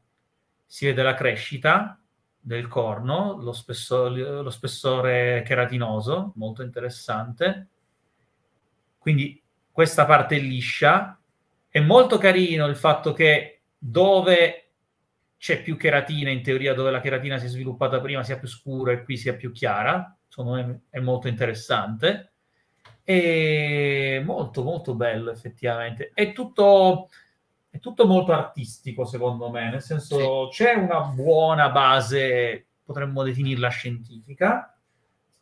si vede la crescita del corno, lo spessore, lo spessore cheratinoso, molto interessante. Quindi questa parte liscia. È molto carino il fatto che dove c'è più cheratina in teoria dove la cheratina si è sviluppata prima sia più scura e qui sia più chiara secondo me è molto interessante e molto molto bello effettivamente è tutto, è tutto molto artistico secondo me nel senso sì. c'è una buona base potremmo definirla scientifica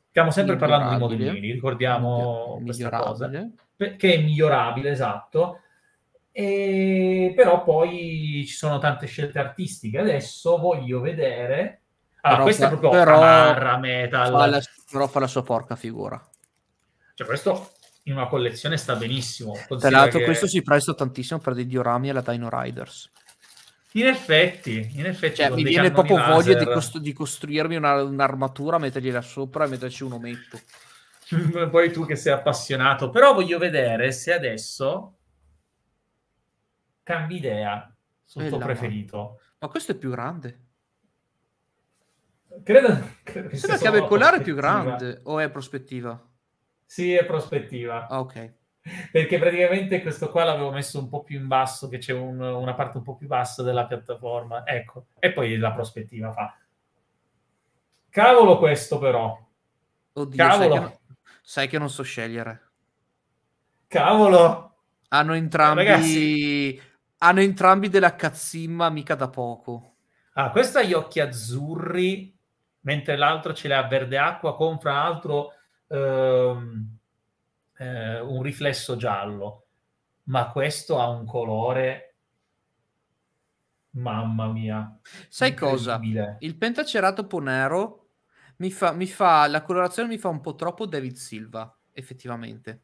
stiamo sempre parlando di modellini ricordiamo questa cosa che è migliorabile esatto e, però poi ci sono tante scelte artistiche. Adesso voglio vedere. Allora, però, questa è proprio però, camarra metal. Fa la,
però fa la sua porca figura.
Cioè, questo in una collezione sta benissimo. Tra l'altro, che... questo si
presta tantissimo per dei diorami alla Dino Riders. In effetti,
in effetti cioè, mi viene proprio laser. voglia di, costru-
di costruirmi una, un'armatura, mettergliela
sopra e metterci un ometto. Poi tu che sei appassionato, però voglio vedere se adesso cambi idea sul Bella tuo preferito.
Ma. ma questo è più grande.
Credo, credo che Sembra che abbia il collare più grande
o è prospettiva? Sì, è prospettiva. Ah, ok. Perché
praticamente questo qua l'avevo messo un po' più in basso, che c'è un, una parte un po' più bassa della piattaforma. Ecco, e poi la prospettiva fa. Cavolo questo però.
Oddio, Cavolo. Sai, che non, sai che non so scegliere. Cavolo. Hanno entrambi Ragazzi hanno entrambi della cazzimma mica da poco.
Ah, questo ha gli occhi azzurri, mentre l'altro ce l'ha verde acqua con fra l'altro ehm, eh, un riflesso giallo.
Ma questo ha un colore Mamma mia. Sai cosa? Il pentaceratopo nero mi fa, mi fa, la colorazione mi fa un po' troppo David Silva, effettivamente.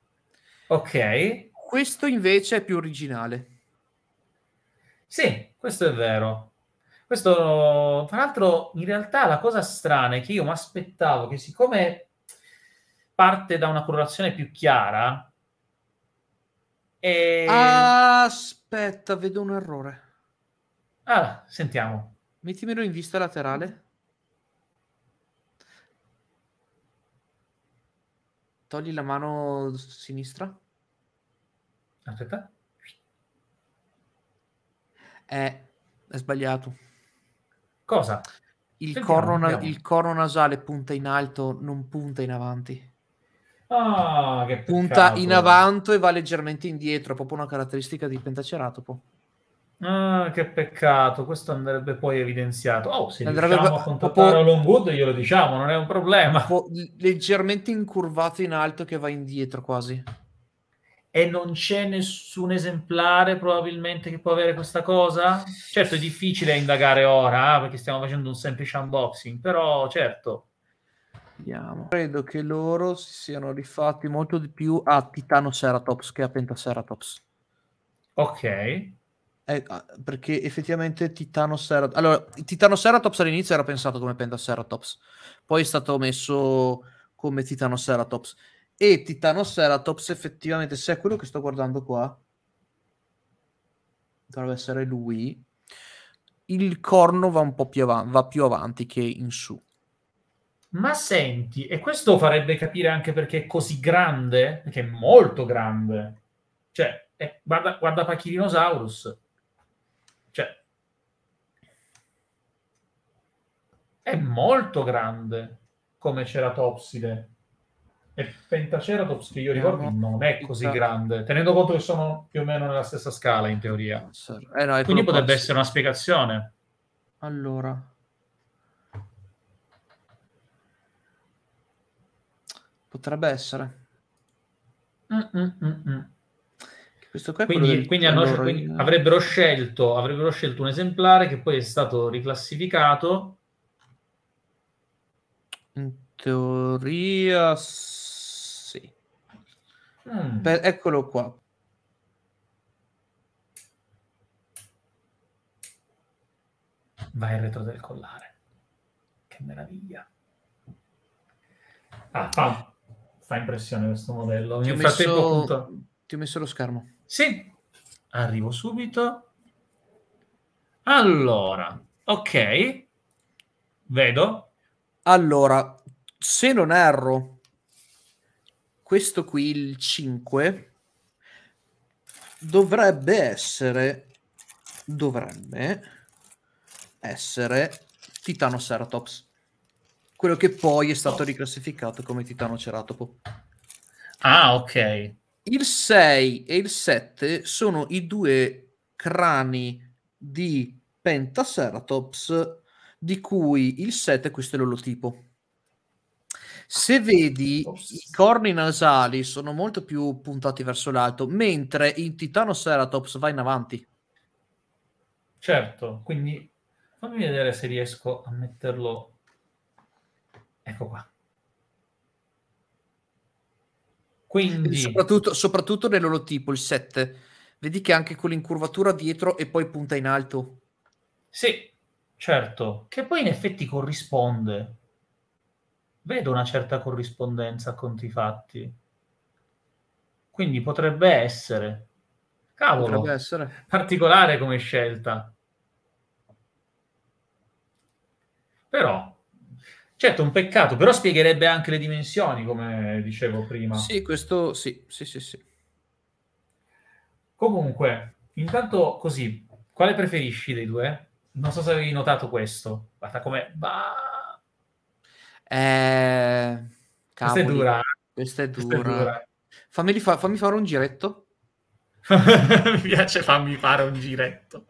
Ok.
Questo invece è più originale. Sì, questo è vero.
Questo, tra l'altro, in realtà la cosa strana è che io mi aspettavo che siccome parte da una correlazione più chiara...
E... Aspetta, vedo un errore.
Ah, sentiamo.
Mettimelo in vista laterale. Togli la mano sinistra. Aspetta è, è sbagliato. Cosa? Il, Sentiamo, il corno nasale punta in alto, non punta in avanti. Ah, che punta in avanti e va leggermente indietro, proprio una caratteristica di Pentaceratopo.
Ah, che peccato, questo
andrebbe poi evidenziato. Oh, se andrebbe riusciamo a contattare Longwood glielo diciamo, non è un problema. leggermente incurvato in alto che va indietro quasi e non c'è nessun esemplare probabilmente che può avere questa cosa? Certo è difficile
indagare ora eh, perché stiamo facendo un semplice unboxing, però certo.
Vediamo. Credo che loro si siano rifatti molto di più a Titano Ceratops che a Pentaceratops. Ok. Eh, ah, perché effettivamente Titano Ceratops... Allora, Titano Ceratops all'inizio era pensato come Pentaceratops, poi è stato messo come Titano Ceratops e Titanoceratops effettivamente se è quello che sto guardando qua dovrebbe essere lui il corno va un po' più, av- va più avanti che in su
ma senti e questo farebbe capire anche perché è così grande perché è molto grande cioè eh, guarda, guarda Pachirinosaurus cioè
è molto
grande come ceratopside e Pentaceratops, che io ricordo, non è così grande, tenendo conto che sono più o meno nella stessa scala in teoria. Eh no, Quindi potrebbe posso... essere una spiegazione.
Allora. Potrebbe essere.
Mm-mm-mm.
Quindi, quindi, hanno, loro... quindi avrebbero, scelto, avrebbero scelto un esemplare che poi è stato riclassificato.
In teoria Mm. Per, eccolo qua.
Vai in retro del collare. Che meraviglia. Ah, fa, fa impressione questo modello. Ti ho, messo,
ti ho messo lo schermo. Sì, arrivo subito. Allora, ok, vedo. Allora, se non erro, questo qui, il 5, dovrebbe essere, dovrebbe essere Titano quello che poi è stato oh. riclassificato come Titano Ah, ok. Il 6 e il 7 sono i due crani di Pentaceratops, di cui il 7 questo è l'olotipo. Se vedi, Ops. i corni nasali sono molto più puntati verso l'alto, mentre in Titano Ceratops va in avanti.
Certo, quindi fammi vedere se riesco a metterlo. Ecco qua.
Quindi... Soprattutto, soprattutto nell'olotipo, il 7. Vedi che anche con l'incurvatura dietro e poi punta in alto.
Sì, certo. Che poi in effetti corrisponde vedo una certa corrispondenza a conti fatti. Quindi potrebbe essere. Cavolo, potrebbe essere. particolare come scelta. Però, certo, un peccato, però spiegherebbe anche le dimensioni, come dicevo prima. Sì, questo sì, sì, sì, sì. Comunque, intanto così, quale preferisci dei due? Non so se avevi notato questo. Guarda come... Bah! Eh,
questa è dura. Questa è dura. Questa è dura. Fammi, fa- fammi fare un giretto. Mi piace fammi fare un giretto.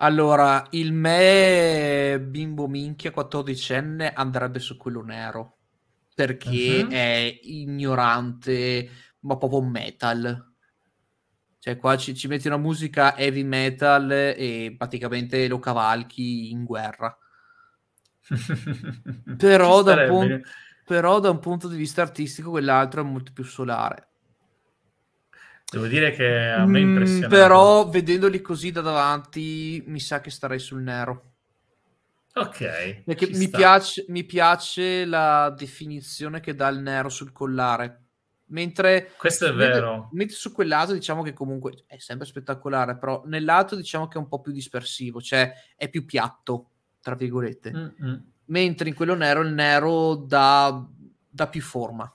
Allora, il me bimbo minchia 14enne andrebbe su quello nero perché uh-huh. è ignorante, ma proprio metal. Cioè, qua ci, ci metti una musica heavy metal e praticamente lo cavalchi in guerra.
però, da pun-
però, da un punto di vista artistico quell'altro è molto più solare.
Devo dire che a me mm, impressiona.
Mm, però vedendoli così da davanti mi sa che starei sul nero. Ok. Perché mi piace, mi piace, la definizione che dà il nero sul collare. Mentre, Questo è vero. Mentre, su quell'altro diciamo che comunque è sempre spettacolare, però nell'altro diciamo che è un po' più dispersivo, cioè è più piatto tra virgolette. Mm-hmm. Mentre in quello nero il nero dà, dà più forma.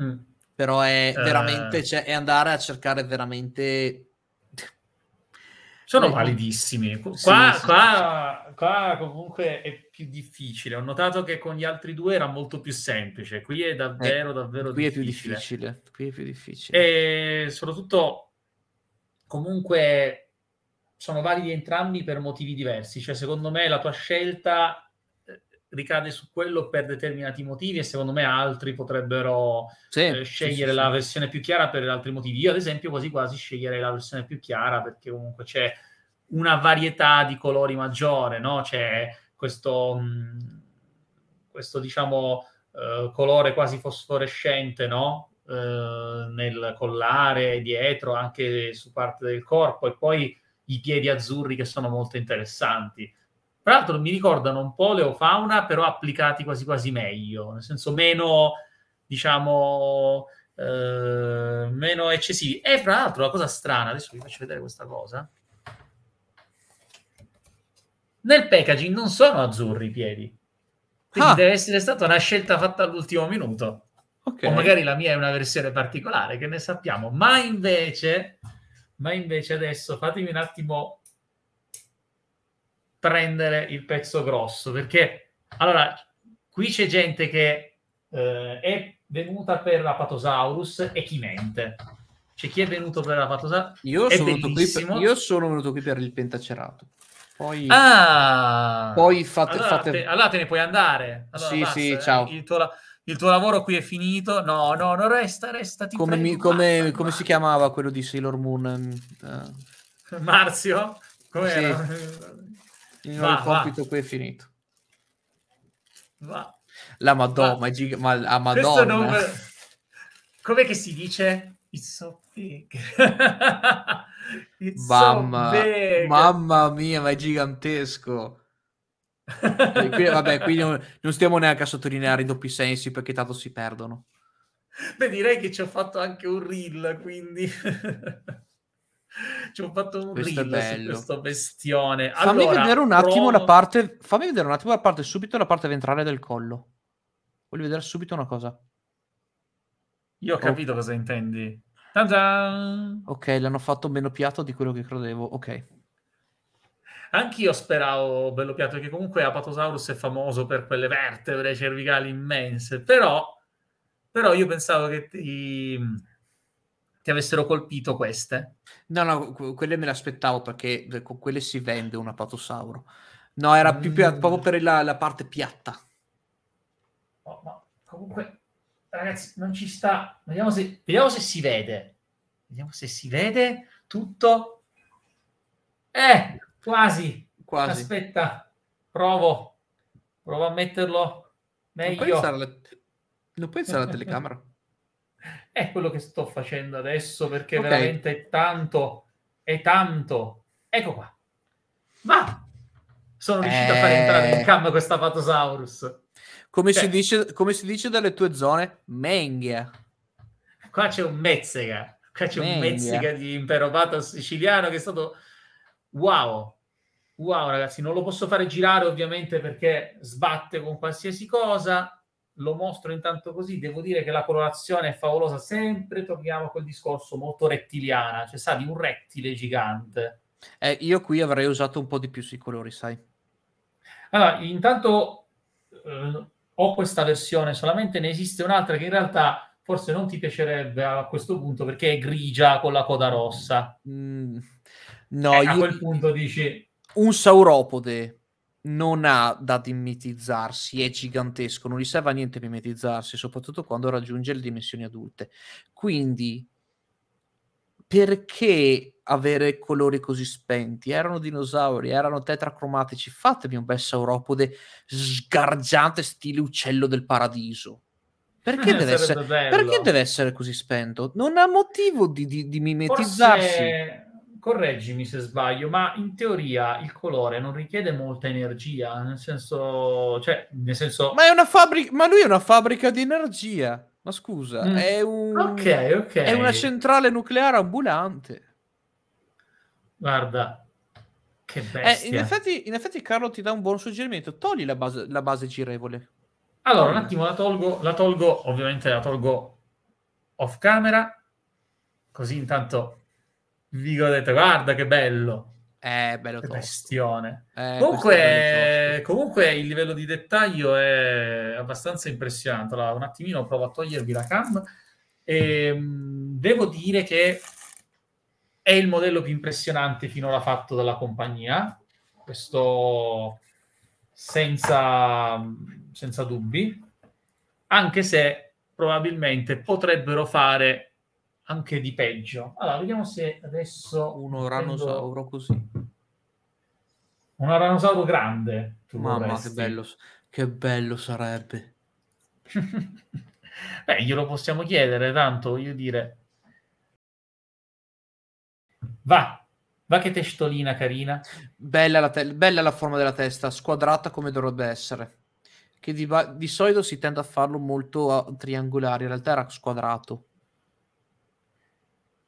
Mm. Però è eh. veramente, eh... cioè, è andare a cercare veramente...
Sono eh, validissimi. Qua, sì, qua, sì, qua, qua, comunque è più difficile. Ho notato che con gli altri due era molto più semplice. Qui è davvero, eh, davvero qui difficile. È difficile. Qui è più difficile. E soprattutto, comunque, sono validi entrambi per motivi diversi, cioè secondo me la tua scelta eh, ricade su quello per determinati motivi e secondo me altri potrebbero sì, eh, scegliere sì, la sì. versione più chiara per altri motivi. Io ad esempio quasi quasi sceglierei la versione più chiara perché comunque c'è una varietà di colori maggiore, no? C'è questo, mh, mm, questo diciamo uh, colore quasi fosforescente, no? Uh, nel collare, dietro, anche su parte del corpo e poi i piedi azzurri che sono molto interessanti. Tra l'altro mi ricordano un po' Leofauna, però applicati quasi quasi meglio, nel senso meno, diciamo, eh, meno eccessivi. E fra l'altro la cosa strana, adesso vi faccio vedere questa cosa, nel packaging non sono azzurri i piedi. Quindi ah. deve essere stata una scelta fatta all'ultimo minuto. Okay. O magari la mia è una versione particolare, che ne sappiamo. Ma invece ma invece adesso fatemi un attimo prendere il pezzo grosso, perché allora qui c'è gente che eh, è venuta per la l'Apatosaurus e chi mente. C'è chi è venuto per l'Apatosaurus? Io, io
sono venuto qui per il Pentacerato.
Poi, ah, poi fate, allora, fate... Te, allora te ne puoi andare. Allora, sì, basta, sì, eh, ciao. Il tuo, il tuo lavoro qui è finito. No, no, no, resta, resta.
Come, prego, mi, come, Marta, come si chiamava quello di Sailor Moon? Uh.
Marzio? Com'era? Sì. Il va, compito
va. qui è finito. Va. La Madonna, ma, gig- ma la Madonna. Non...
Com'è che si dice? It's so big. It's Mamma, so big.
Mamma mia, ma è gigantesco qui, vabbè, qui non, non, stiamo neanche a sottolineare i doppi sensi perché tanto si perdono.
Beh, direi che ci ho fatto anche un reel, quindi ci ho fatto un questo reel questo bestione. Allora, fammi vedere un attimo provo... la
parte, fammi vedere un attimo la parte subito la parte ventrale del collo. Voglio vedere subito una cosa.
Io ho oh. capito cosa
intendi. Ta-da! Ok, l'hanno fatto meno piatto di quello che credevo. Ok.
Anch'io speravo, bello piatto, che comunque Apatosaurus è famoso per quelle vertebre cervicali immense, però, però io pensavo che ti,
ti, avessero colpito queste. No, no, quelle me le aspettavo perché eh, con quelle si vende un apatosauro. No, era più, più mm. proprio per la, la parte piatta.
Oh, ma comunque, ragazzi, non ci sta. Vediamo se, vediamo se si vede. Vediamo se si vede tutto. Eh, Quasi. Quasi. Aspetta, provo. Provo a metterlo
meglio. Non puoi usare la, telecamera.
È quello che sto facendo adesso perché okay. veramente è tanto, è tanto. Ecco qua. Ma sono riuscito eh... a far entrare in eh.
cam questa Patosaurus. Come, cioè. si dice, come si dice dalle tue zone? Menghia. Qua
c'è un mezzega. Qua c'è Menghia. un mezzega di impero pato siciliano che è stato Wow, wow ragazzi, non lo posso fare girare ovviamente perché sbatte con qualsiasi cosa, lo mostro intanto così, devo dire che la colorazione è favolosa, sempre torniamo a quel discorso molto rettiliana, cioè sa un rettile
gigante. Eh, io qui avrei usato un po' di più sui colori, sai.
Allora, intanto eh, ho questa versione, solamente ne esiste un'altra che in realtà forse non ti piacerebbe a questo punto perché è grigia con la coda rossa. Mm. No, eh, io... A quel punto dici...
Un sauropode non ha da dimetizzarsi, è gigantesco, non gli serve a niente mimetizzarsi, soprattutto quando raggiunge le dimensioni adulte. Quindi, perché avere colori così spenti? Erano dinosauri, erano tetracromatici, fatemi un bel sauropode sgargiante stile uccello del paradiso. Perché, eh, deve, essere, perché deve essere, così spento? Non ha motivo di, di, di mimetizzarsi. Forse
correggimi se sbaglio, ma in teoria il colore non richiede molta energia, nel senso, cioè, nel
senso... Ma, è una fabbrica, ma lui è una fabbrica di energia, ma scusa, mm. è, un... okay, okay. è una centrale nucleare ambulante.
Guarda,
che bestia. Eh, in, effetti, in, effetti, Carlo ti dà un buon suggerimento, togli la base, la base girevole. Allora, un attimo,
la tolgo, la tolgo, ovviamente la tolgo off camera, così intanto Vigo ha detto, guarda che bello. Eh, eh, è bello bestione. Eh, comunque, comunque il livello di dettaglio è abbastanza impressionante. Allora, un attimino provo a togliervi la cam. E, ehm, devo dire che è il modello più impressionante finora fatto dalla compagnia. Questo senza, senza dubbi. Anche se probabilmente potrebbero fare anche di peggio. Allora, vediamo se adesso... Un oranosauro prendo... così. Un oranosauro grande. Mamma, che bello,
che bello sarebbe.
Beh, glielo possiamo chiedere, tanto voglio
dire... Va, va che testolina carina. Bella la, te- bella la forma della testa, squadrata come dovrebbe essere. Che di, ba- di solito si tende a farlo molto a- triangolare, in realtà era squadrato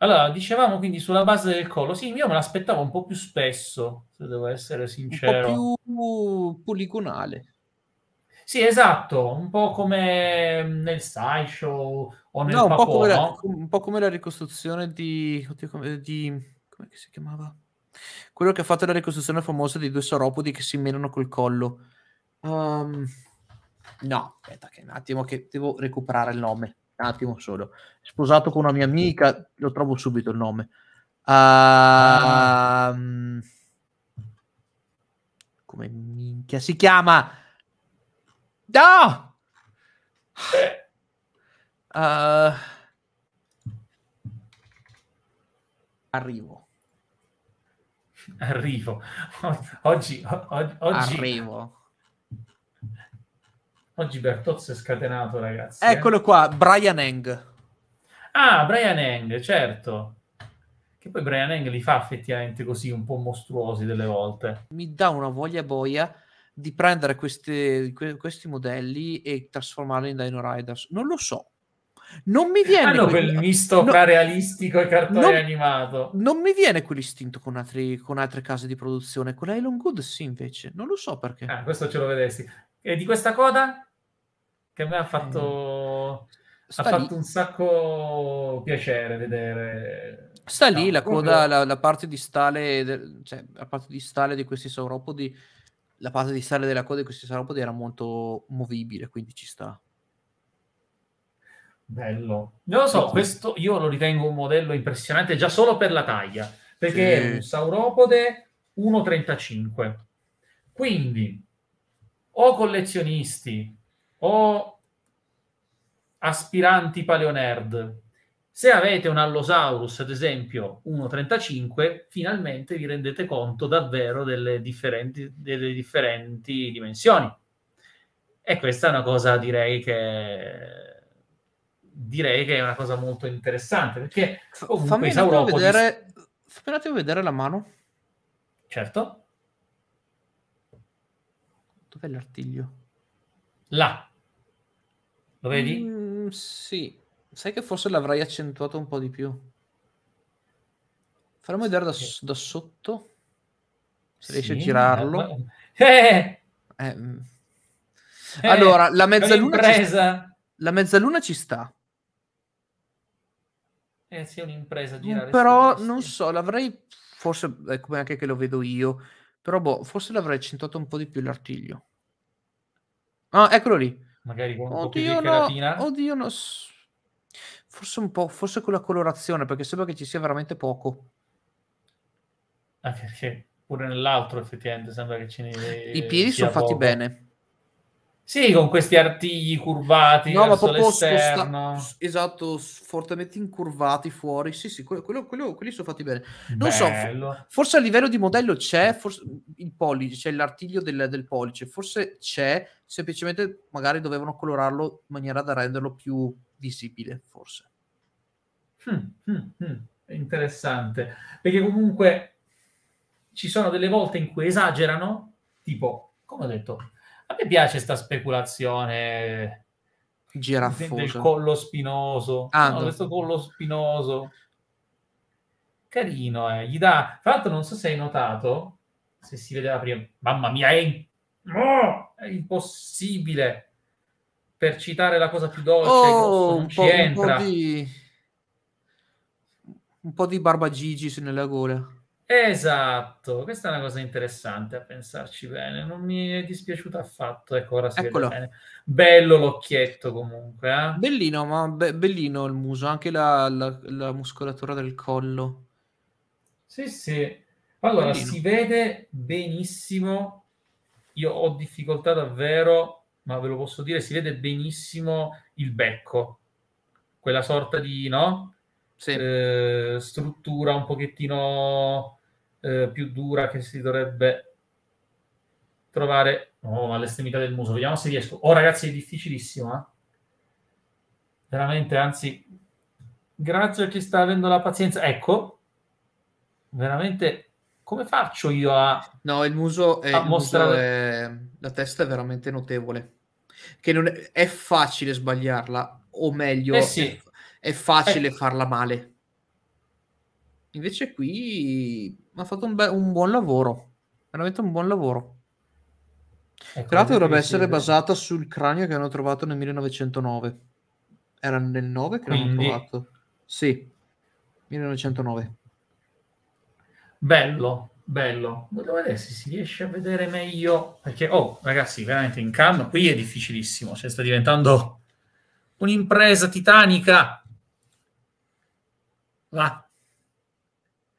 allora, dicevamo quindi sulla base del collo, sì, io me l'aspettavo un po' più spesso, se devo essere sincero. Un po'
più poligonale. Sì,
esatto, un po' come nel SciShow o nel no, Papò, un, po la, no?
un po' come la ricostruzione di... Oddio, come, di come si chiamava? Quello che ha fatto la ricostruzione famosa di due soropodi che si menano col collo. Um, no, aspetta che un attimo che devo recuperare il nome un attimo solo, sposato con una mia amica, lo trovo subito il nome. Uh, come minchia si chiama? No! Uh, arrivo.
Arrivo. O- oggi, oggi. Arrivo. Oggi
Bertozzo è scatenato, ragazzi. Eh. Eccolo eh? qua, Brian Eng.
Ah, Brian Eng, certo. Che poi Brian Eng li fa effettivamente così, un po' mostruosi
delle volte. Mi dà una voglia boia di prendere queste, questi modelli e trasformarli in Dino Riders. Non lo so. Non mi viene... Hanno ah, quel... quel misto no, tra realistico e cartone animato. Non mi viene quell'istinto con, altri, con altre case di produzione. Con Elon Good sì, invece. Non lo so perché. Ah, questo ce lo vedessi.
E di questa coda che a me ha fatto, eh, ha fatto un sacco piacere vedere. Sta no, lì la coda, la,
la, parte distale, cioè la parte distale di questi sauropodi, la parte distale della coda di questi sauropodi era molto movibile, quindi ci sta. Bello.
Non lo so, sì. questo io lo ritengo un modello impressionante già solo per la taglia, perché sì. è un sauropode 1,35. Quindi o collezionisti o aspiranti paleonerd, se avete un Allosaurus, ad esempio 1,35, finalmente vi rendete conto davvero delle differenti, delle differenti dimensioni. E questa è una cosa, direi che direi che è una cosa molto interessante perché comunque Fammi Sauropodi... vedere...
Fammi vedere la mano. Certo. Dov'è l'artiglio? Là. Lo vedi? Mm, sì. Sai che forse l'avrei accentuato un po' di più. Faremo vedere da, okay. da sotto. Se sì, riesci a girarlo. Ma... Eh! Eh. Eh, mm. eh allora, la mezzaluna, ci sta. la mezzaluna ci sta.
Eh sì, è un'impresa mm, girare.
Però non so, l'avrei forse, è come anche che lo vedo io, però boh, forse l'avrei centato un po' di più l'artiglio. Ah, eccolo lì. Magari con un oddio, po' di no, caratina. Oddio, no. Forse un po', forse con la colorazione, perché sembra che ci sia veramente poco. Anche perché
pure nell'altro effettivamente sembra che ce ne I piedi sono poco. fatti
bene. Sì,
con questi artigli curvati no, ma proprio l'esterno.
Sta, esatto, fortemente incurvati fuori. Sì, sì, quello, quello, quelli sono fatti bene. Non Bello. so, forse a livello di modello c'è forse, il pollice, c'è l'artiglio del, del, pollice, forse c'è, semplicemente magari dovevano colorarlo in maniera da renderlo più visibile, forse.
Hmm, hmm, hmm. Interessante,
perché comunque ci
sono delle volte in cui esagerano, tipo, come ho detto, a me piace questa speculazione
giraffosa. del cioè.
collo spinoso. Ah, no, questo collo spinoso. Carino, eh. Gli dà... Tra l'altro non so se hai notato, se si vedeva prima... Mamma mia, è, è impossibile! Per citare la cosa più dolce, oh, un, po', un, po
di... un po' di barbagigi nella gola.
Esatto, questa è una cosa interessante a pensarci bene, non mi è dispiaciuto affatto, ecco ora si Eccolo. vede bene.
Bello l'occhietto comunque. Eh? Bellino, ma be- bellino il muso, anche la, la, la, muscolatura del collo.
Sì, sì. Allora, bellino. si vede benissimo, io ho difficoltà davvero, ma ve lo posso dire, si vede benissimo il becco, quella sorta di, no? Sì. Eh, struttura un pochettino eh, più dura che si dovrebbe trovare oh, all'estremità del muso. Vediamo se riesco. Oh ragazzi, è difficilissimo. Eh? Veramente, anzi, grazie a chi sta avendo la pazienza. Ecco, veramente come faccio io
a no il muso, è, il mostrare... muso è, la testa è veramente notevole che non è, è facile sbagliarla o meglio eh sì. è, è, facile eh. farla male invece qui ha fatto un, be- un buon lavoro, veramente un buon lavoro. Ecco, Tra l'altro dovrebbe essere basata sul cranio che hanno trovato nel 1909. Era nel 9 che Quindi... l'hanno trovato? Sì, 1909.
Bello, bello. Volevo vedere se si riesce a vedere meglio. Perché, oh, ragazzi, veramente in cam qui è difficilissimo. Cioè, sta diventando un'impresa titanica. Va.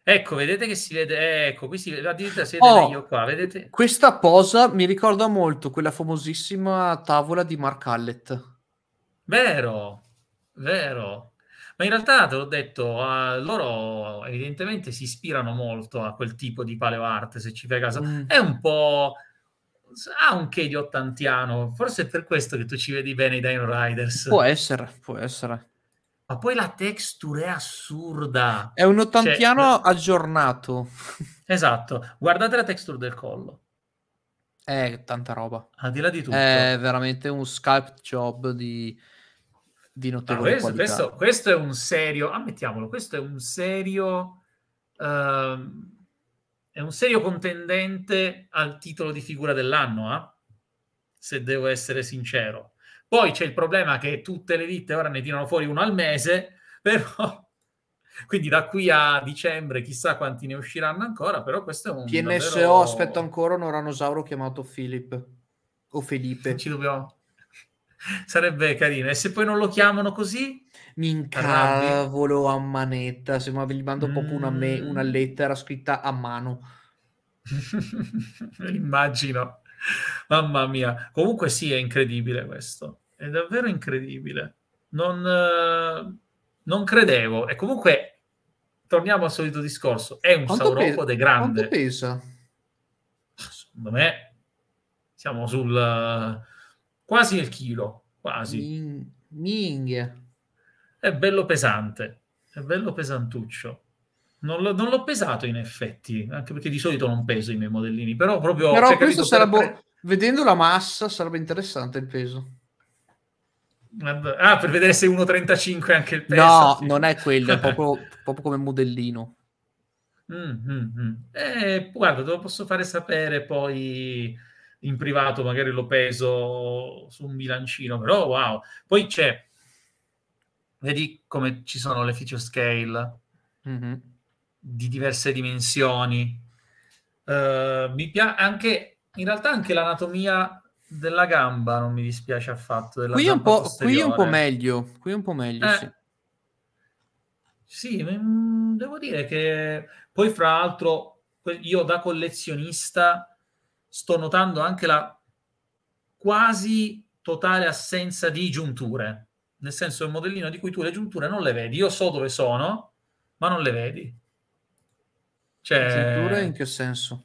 Ecco, vedete che si vede, ecco, qui si vede, addirittura si vede oh, meglio qua, vedete?
Questa posa mi ricorda molto quella famosissima tavola di Mark Hallett.
Vero, vero. Ma in realtà, te l'ho detto, uh, loro evidentemente si ispirano molto a quel tipo di paleo art, se ci fai caso. Mm. È un po'... ha un che di ottantiano, forse è per questo che tu ci vedi bene i Dino Riders. Può
essere, può essere.
Ma poi la texture è assurda. È un ottantiano
cioè... aggiornato. Esatto.
Guardate la texture del collo.
È tanta roba. Al di là di tutto. È veramente un Skype job di, di notevole ah, questo, questo,
questo, è un serio... Ammettiamolo, questo è un serio... Uh, è un serio contendente al titolo di figura dell'anno, eh? se devo essere sincero. Poi c'è il problema che tutte le ditte ora ne tirano fuori uno al mese, però quindi da qui a dicembre chissà quanti ne usciranno ancora, però questo è un PNSO davvero... aspetta
ancora un oranosauro chiamato Philip o Felipe. Ci dobbiamo
Sarebbe carino. E se poi non lo chiamano così?
Mincavolo a manetta, se no gli mando proprio una, me- una mm. lettera scritta a mano.
Immagino. Mamma mia. Comunque sì, è incredibile questo è davvero incredibile. Non, eh, non credevo. E comunque, torniamo al solito discorso, è un sauropode pe- grande. Quanto pesa? Secondo me siamo sul... Eh, quasi il chilo, quasi. Min- minghia. È bello pesante, è bello
pesantuccio.
Non, lo, non, l'ho pesato in effetti, anche perché di solito non peso i miei modellini, però proprio... Però cioè, questo sarebbe,
per... vedendo la massa, sarebbe interessante il peso.
Ah, per vedere se 1.35 è anche il PES. No, sì. non è quello, è
proprio, proprio come modellino.
Mm, mm, mm,
Eh, guarda, te lo posso fare sapere poi in privato, magari lo peso su un bilancino, però wow. Poi c'è, vedi come ci sono le feature scale mm-hmm. di diverse dimensioni. Uh, mi piace anche, in realtà anche l'anatomia della gamba non mi dispiace
affatto. Qui un, qui, un po', meglio, qui un po' meglio, eh, sì.
sì. Mm, devo dire che poi fra l'altro io da collezionista sto notando anche la quasi totale assenza di giunture, nel senso il modellino di cui tu le giunture non le vedi, io so dove sono, ma non le vedi. Cioè... Giunture in
che senso?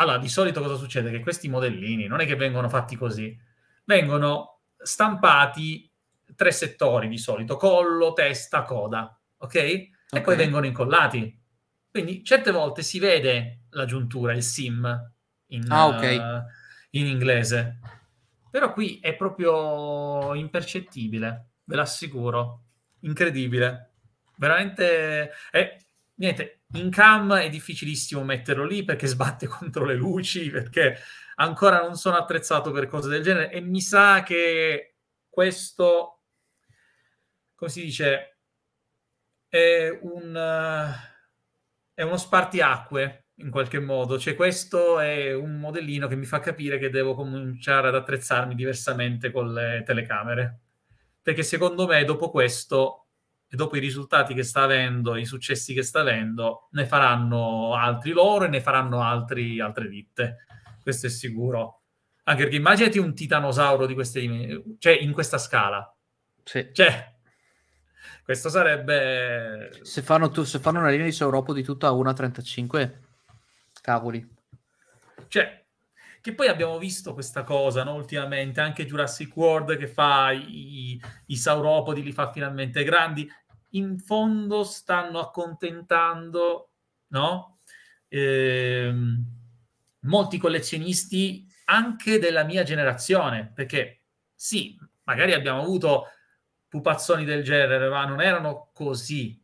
Allora, di solito cosa succede? Che questi modellini non è che vengono fatti così, vengono stampati tre settori di solito, collo, testa, coda, ok? E poi vengono incollati. Quindi certe volte si vede la giuntura, il sim in, ah, okay. uh, in inglese, però qui è proprio impercettibile, ve l'assicuro, incredibile veramente eh, niente, in cam è difficilissimo metterlo lì perché sbatte contro le luci, perché ancora non sono attrezzato per cose del genere e mi sa che questo, come si dice, è, un, è uno spartiacque in qualche modo, cioè questo è un modellino che mi fa capire che devo cominciare ad attrezzarmi diversamente con le telecamere, perché secondo me dopo questo e dopo i risultati che sta avendo, i successi che sta avendo, ne faranno altri loro e ne faranno altri, altre ditte. Questo è sicuro. Anche perché immaginati un titanosauro di queste, cioè in questa scala.
Sì. Cioè,
questo sarebbe...
Se fanno, tu, se fanno una linea di Sauropo di a 1,35, cavoli.
Cioè, che poi abbiamo visto questa cosa no? ultimamente, anche Jurassic World che fa i, i, i sauropodi, li fa finalmente grandi, in fondo stanno accontentando no? eh, molti collezionisti anche della mia generazione, perché sì, magari abbiamo avuto pupazzoni del genere, ma non erano così,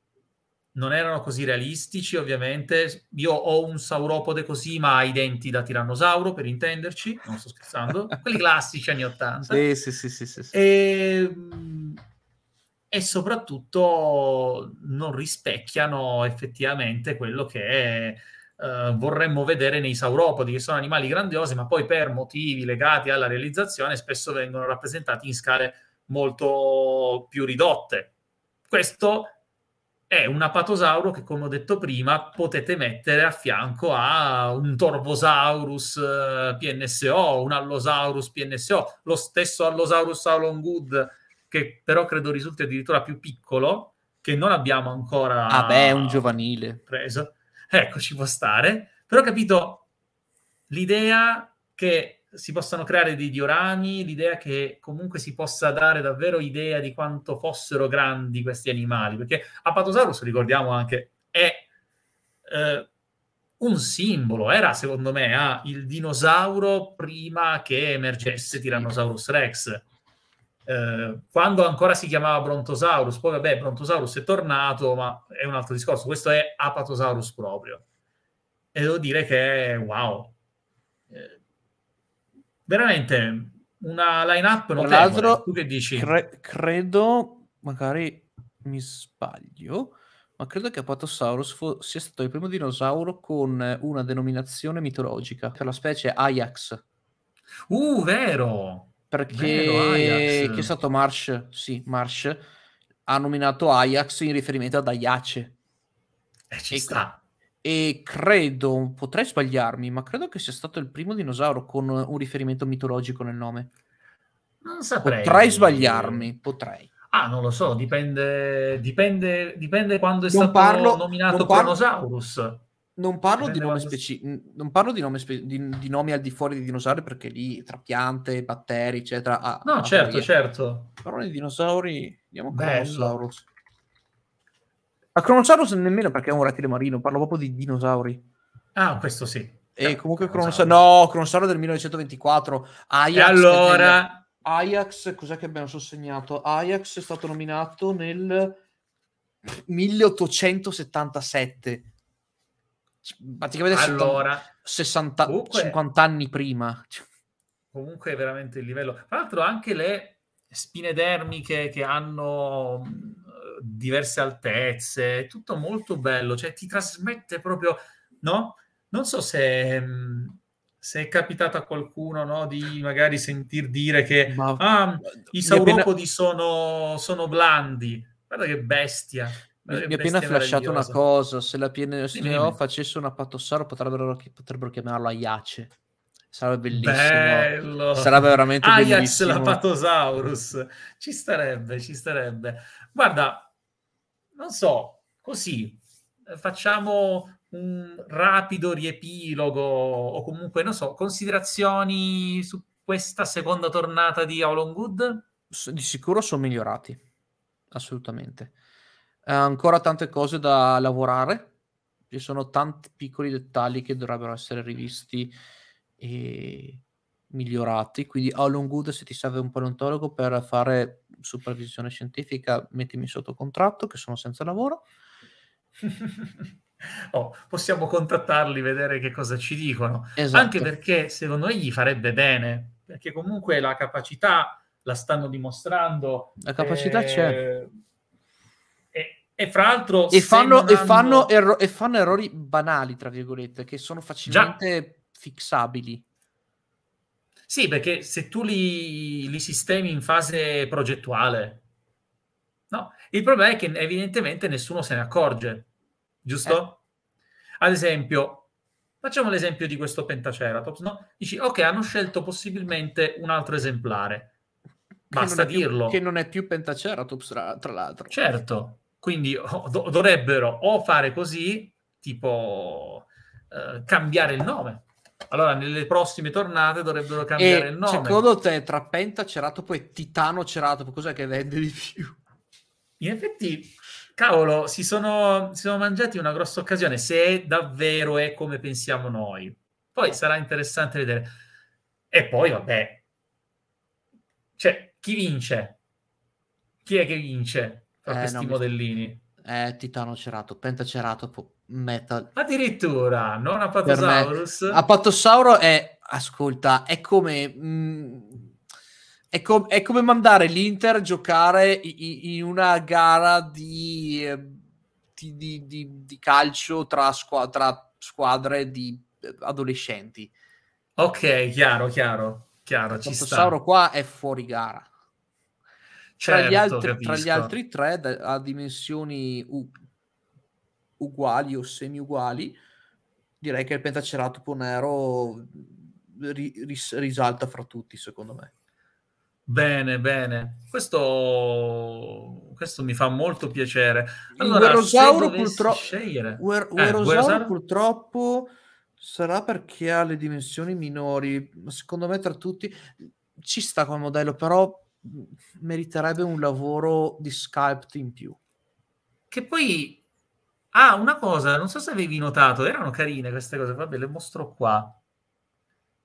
non erano così realistici ovviamente. Io ho un sauropode così, ma ha i denti da tirannosauro, per intenderci, non sto scherzando, quelli classici anni 80. Sì,
sì, sì, sì. sì,
sì. E ehm, e soprattutto non rispecchiano effettivamente quello che eh, vorremmo vedere nei sauropodi, che sono animali grandiosi, ma poi per motivi legati alla realizzazione spesso vengono rappresentati in scale molto più ridotte. Questo è un apatosauro che, come ho detto prima, potete mettere a fianco a un Torvosaurus eh, PNSO, un Allosaurus PNSO, lo stesso Allosaurus Alon che però credo risulti addirittura più piccolo, che non abbiamo ancora... Ah beh, un
giovanile.
Preso. Ecco, ci può stare. Però capito l'idea che si possano creare dei diorami, l'idea che comunque si possa dare davvero idea di quanto fossero grandi questi animali, perché Apatosaurus, ricordiamo anche, è eh, un simbolo, era secondo me ah, il dinosauro prima che emergesse Tyrannosaurus Rex eh, quando ancora si chiamava Brontosaurus, poi vabbè, Brontosaurus è tornato, ma è un altro discorso. Questo è Apatosaurus proprio. E devo dire che wow, eh,
veramente una line-up l'altro, Tu che dici? Cre- credo, magari mi sbaglio, ma credo che Apatosaurus fu- sia stato il primo dinosauro con una denominazione mitologica per la specie Ajax.
Uh, vero!
perché Vero, è stato Marsh, sì, Marsh ha nominato Ajax in riferimento ad Ayace. Eh, ci e sta. E credo, potrei sbagliarmi, ma credo che sia stato il primo dinosauro con un riferimento mitologico nel nome.
Non saprei. Potrei
sbagliarmi, potrei. Ah, non lo so, dipende, dipende, dipende quando è non stato parlo, nominato non parlo,
Cronosaurus.
Non parlo, di nome, speci- non parlo di, nome spe- di, di, nomi al di fuori di dinosauri perché lì tra piante, batteri, eccetera. A, no, a certo, via. certo. Parlo di dinosauri. Andiamo con Cronosaurus. Cronosaurus nemmeno perché è un rettile marino, parlo proprio di dinosauri. Ah, questo sì. E eh, comunque Cronosaurus. No, Cronosaurus del 1924. Ajax. E allora. Ajax, cos'è che abbiamo sossegnato? Ajax è stato nominato nel 1877 Praticamente allora, 60, comunque, 50 anni prima.
Comunque è veramente il livello. Tra l'altro anche le spine dermiche che hanno diverse altezze, è tutto molto bello, cioè ti trasmette proprio, no? Non so se, se è capitato a qualcuno no, di magari sentir dire che Ma, ah, i sauropodi appena... sono, sono blandi, guarda che bestia. Eh, mi ha appena flashato una
cosa, se la PNO facesse una patossaro potrebbero, potrebbero chiamarlo Aiace. Sarebbe bellissimo. Bello. Sarebbe veramente Ajax bellissimo. la
Lapatosaurus. Ci starebbe, ci starebbe. Guarda, non so, così facciamo un rapido riepilogo o comunque, non so, considerazioni su questa seconda tornata di How
Good? Di sicuro sono migliorati, assolutamente. Eh, ancora tante cose da lavorare, ci sono tanti piccoli dettagli che dovrebbero essere rivisti e migliorati, quindi all good se ti serve un paleontologo per fare supervisione scientifica, mettimi sotto contratto che sono senza lavoro.
Oh, possiamo contattarli, vedere che cosa ci dicono. Esatto. Anche perché secondo me gli farebbe bene, perché comunque la capacità la stanno dimostrando. La capacità eh, c'è. E fra l'altro... E fanno, sembrano... e, fanno
erro- e fanno, errori banali, tra virgolette, che sono facilmente Già. fixabili.
Sì, perché se tu li, li sistemi in fase progettuale, no. Il problema è che evidentemente nessuno se ne accorge, giusto? Eh. Ad esempio, facciamo l'esempio di questo Pentaceratops, no? Dici, ok, hanno scelto possibilmente un altro esemplare. Basta che dirlo. Più, che
non è più Pentaceratops, tra, tra l'altro. Certo, quindi do-
dovrebbero o fare così, tipo eh, cambiare il nome. Allora, nelle prossime tornate dovrebbero cambiare e il nome. Secondo
te, tra Penta Ceratopo e Titano Ceratopo, cos'è che vende di più? In effetti, cavolo, si
sono, si sono mangiati una grossa occasione, se davvero è come pensiamo noi. Poi sarà interessante vedere. E poi, vabbè, cioè,
chi vince? Chi è che vince? Tra eh, questi no, modellini. Eh, Titano Cerato, Pentaceratopo, Metal.
Addirittura, non Apatosaurus.
Apatosauro è, ascolta, è come... Mh, mm, è, com- è, come mandare l'Inter a giocare i- in una gara ehm, di, di, di, di calcio tra, squ- tra, squadre di adolescenti. Ok, chiaro, chiaro, chiaro. Il ci sta. qua è fuori gara. Certo, tra, gli certo, altri, tra, gli altri, tre da, a dimensioni u- uguali o semi-uguali, direi che il pentaceratopo nero ri- ris- risalta fra tutti, secondo me.
Bene, bene. Questo, questo mi fa molto piacere. Allora, Uerosauro, purtro- scegliere... Uer- Uerosauro eh,
purtroppo sarà perché ha le dimensioni minori, secondo me tra tutti ci sta come modello, però meriterebbe un lavoro di sculpt in più. Che poi...
Ah, una cosa, non so se avevi notato, erano carine queste cose, vabbè, le mostro qua.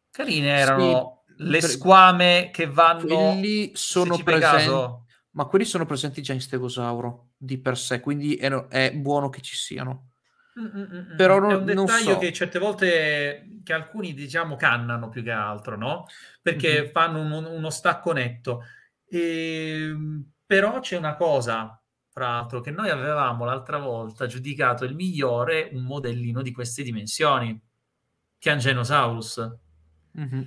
Carine erano sì, le squame che vanno... Quelli
sono presenti... Ma quelli sono presenti già in Stegosauro, di per sé, quindi è, è buono che ci siano. Mm-mm-mm. Però non, è un dettaglio so. che
certe volte che alcuni diciamo cannano più che altro, no? Perché mm-hmm. fanno un, uno stacco netto. E, ehm, però c'è una cosa, tra l'altro, che noi avevamo l'altra volta giudicato il migliore un modellino di queste dimensioni, che è Angenosaurus, mm-hmm.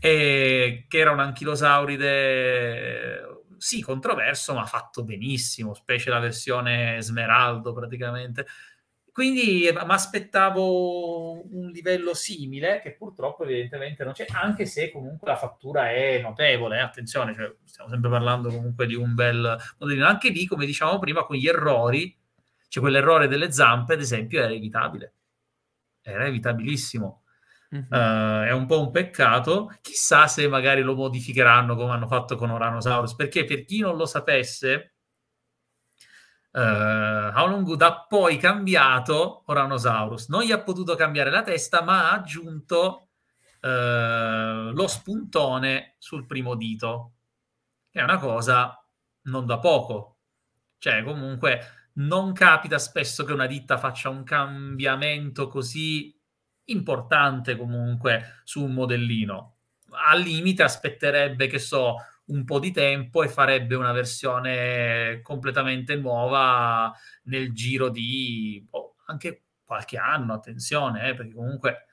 e, che era un anchilosauride sì, controverso, ma fatto benissimo, specie la versione smeraldo praticamente. Quindi mi aspettavo un livello simile, che purtroppo evidentemente non c'è, anche se comunque la fattura è notevole. Eh? Attenzione, cioè, stiamo sempre parlando comunque di un bel modellino. Anche lì, come diciamo prima, con gli errori, cioè quell'errore delle zampe, ad esempio, era evitabile. Era evitabilissimo. Uh-huh. Uh, è un po' un peccato. Chissà se magari lo modificheranno come hanno fatto con Oranosaurus, perché per chi non lo sapesse, Uh, eh, Aulungud ha poi cambiato Oranosaurus, non gli ha potuto cambiare la testa, ma ha aggiunto uh, lo spuntone sul primo dito, che è una cosa non da poco. Cioè, comunque, non capita spesso che una ditta faccia un cambiamento così importante comunque su un modellino. Al limite aspetterebbe, che so, un po' di tempo e farebbe una versione completamente nuova nel giro di oh, anche qualche anno, attenzione, eh, perché comunque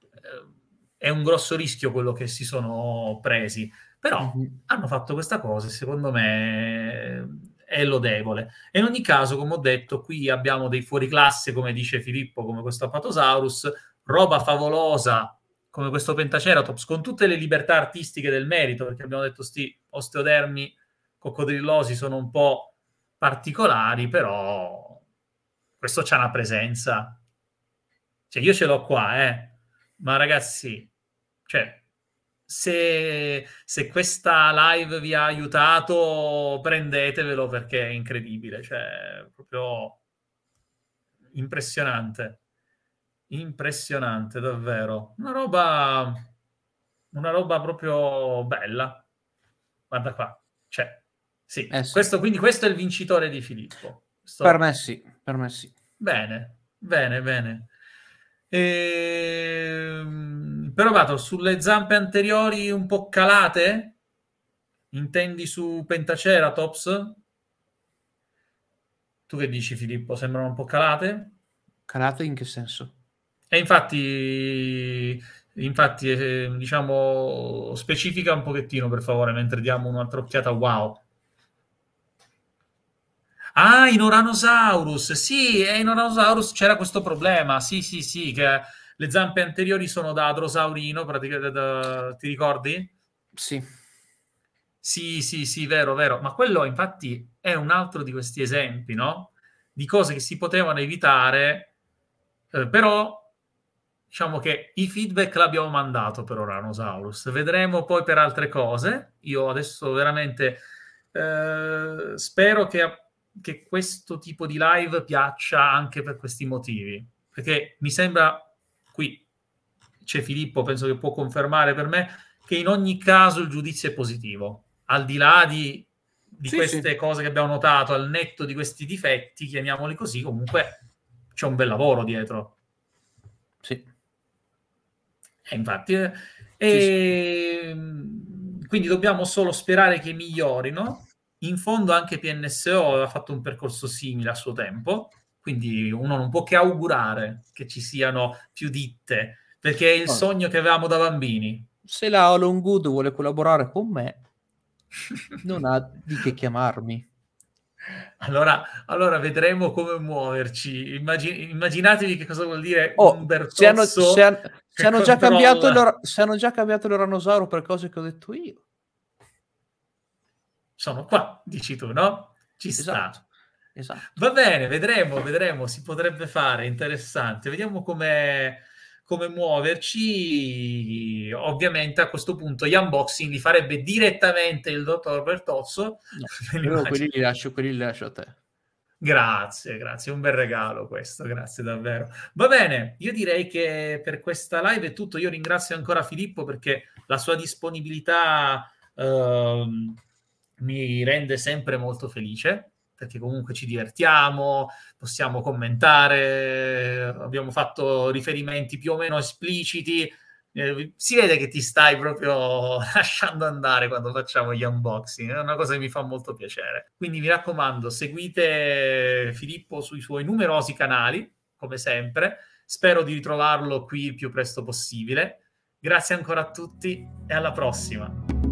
eh, è un grosso rischio quello che si sono presi. Però mhm. hanno fatto questa cosa e secondo me eh, è lodevole. E in ogni caso, come ho detto, qui abbiamo dei fuoriclasse, come dice Filippo, come questo Apatosaurus, roba favolosa come questo Pentaceratops, con tutte le libertà artistiche del merito, perché abbiamo detto sti osteodermi coccodrillosi sono un po' particolari, però questo c'ha una presenza. Cioè, io ce l'ho qua, eh. Ma ragazzi, cioè, se, se, questa live vi ha aiutato, prendetevelo perché è incredibile, cioè, proprio impressionante impressionante, davvero. Una roba, una roba proprio bella. Guarda qua, cioè, Sì. Eh sì. Questo, quindi questo è il vincitore di Filippo. Sto... Per me
sì, per me sì.
Bene, bene, bene. Ehm... Però vado sulle zampe anteriori un po' calate? Intendi su Pentaceratops? Tu che dici Filippo? Sembrano un po' calate?
Calate in che senso?
E infatti, infatti eh, diciamo, specifica un pochettino per favore mentre diamo un'altra occhiata. Wow. Ah, in Uranosaurus, sì, eh, in Uranosaurus c'era questo problema, sì, sì, sì, che le zampe anteriori sono da adrosaurino, praticamente, da... ti ricordi? Sì. Sì, sì, sì, vero, vero, ma quello infatti è un altro di questi esempi, no? Di cose che si potevano evitare, eh, però diciamo che i feedback l'abbiamo mandato per Oranosaurus. Vedremo poi per altre cose. Io adesso veramente eh, spero che, che, questo tipo di live piaccia anche per questi motivi, perché mi sembra qui c'è Filippo, penso che può confermare per me che in ogni caso il giudizio è positivo, al di là di, di sì, queste sì. cose che abbiamo notato, al netto di questi difetti, chiamiamoli così, comunque c'è un bel lavoro dietro. E eh, infatti, eh, e, ehm, quindi dobbiamo solo sperare che migliorino. In fondo anche PNSO aveva fatto un percorso simile a suo tempo,
quindi uno non
può che augurare che ci siano più ditte, perché è il oh. sogno che avevamo da bambini.
Se la Holland Good vuole collaborare con me, non ha di che chiamarmi.
Allora, allora, vedremo come muoverci. Immagin- immaginatevi che cosa vuol dire oh, un Bertozzo. Se hanno, se hanno, se hanno già cambiato l'ora-
se hanno già cambiato l'oranosauro per cose che ho detto io.
Sono qua, dici tu, no? Ci esatto. sta. Esatto. Va bene, vedremo, vedremo, si potrebbe fare, interessante. Vediamo come come muoverci. Ovviamente a questo punto gli unboxing li farebbe direttamente il dottor Bertozzo.
No, quelli li lascio, quelli li lascio a te.
Grazie, grazie, un bel regalo questo, grazie davvero. Va bene, io direi che per questa live è tutto. Io ringrazio ancora Filippo perché la sua disponibilità eh, mi rende sempre molto felice perché comunque ci divertiamo, possiamo commentare, abbiamo fatto riferimenti più o meno espliciti. Eh, si vede che ti stai proprio lasciando andare quando facciamo gli unboxing, è una cosa che mi fa molto piacere. Quindi mi raccomando, seguite Filippo sui suoi numerosi canali, come sempre. Spero di ritrovarlo qui il più presto possibile. Grazie ancora a tutti e alla prossima.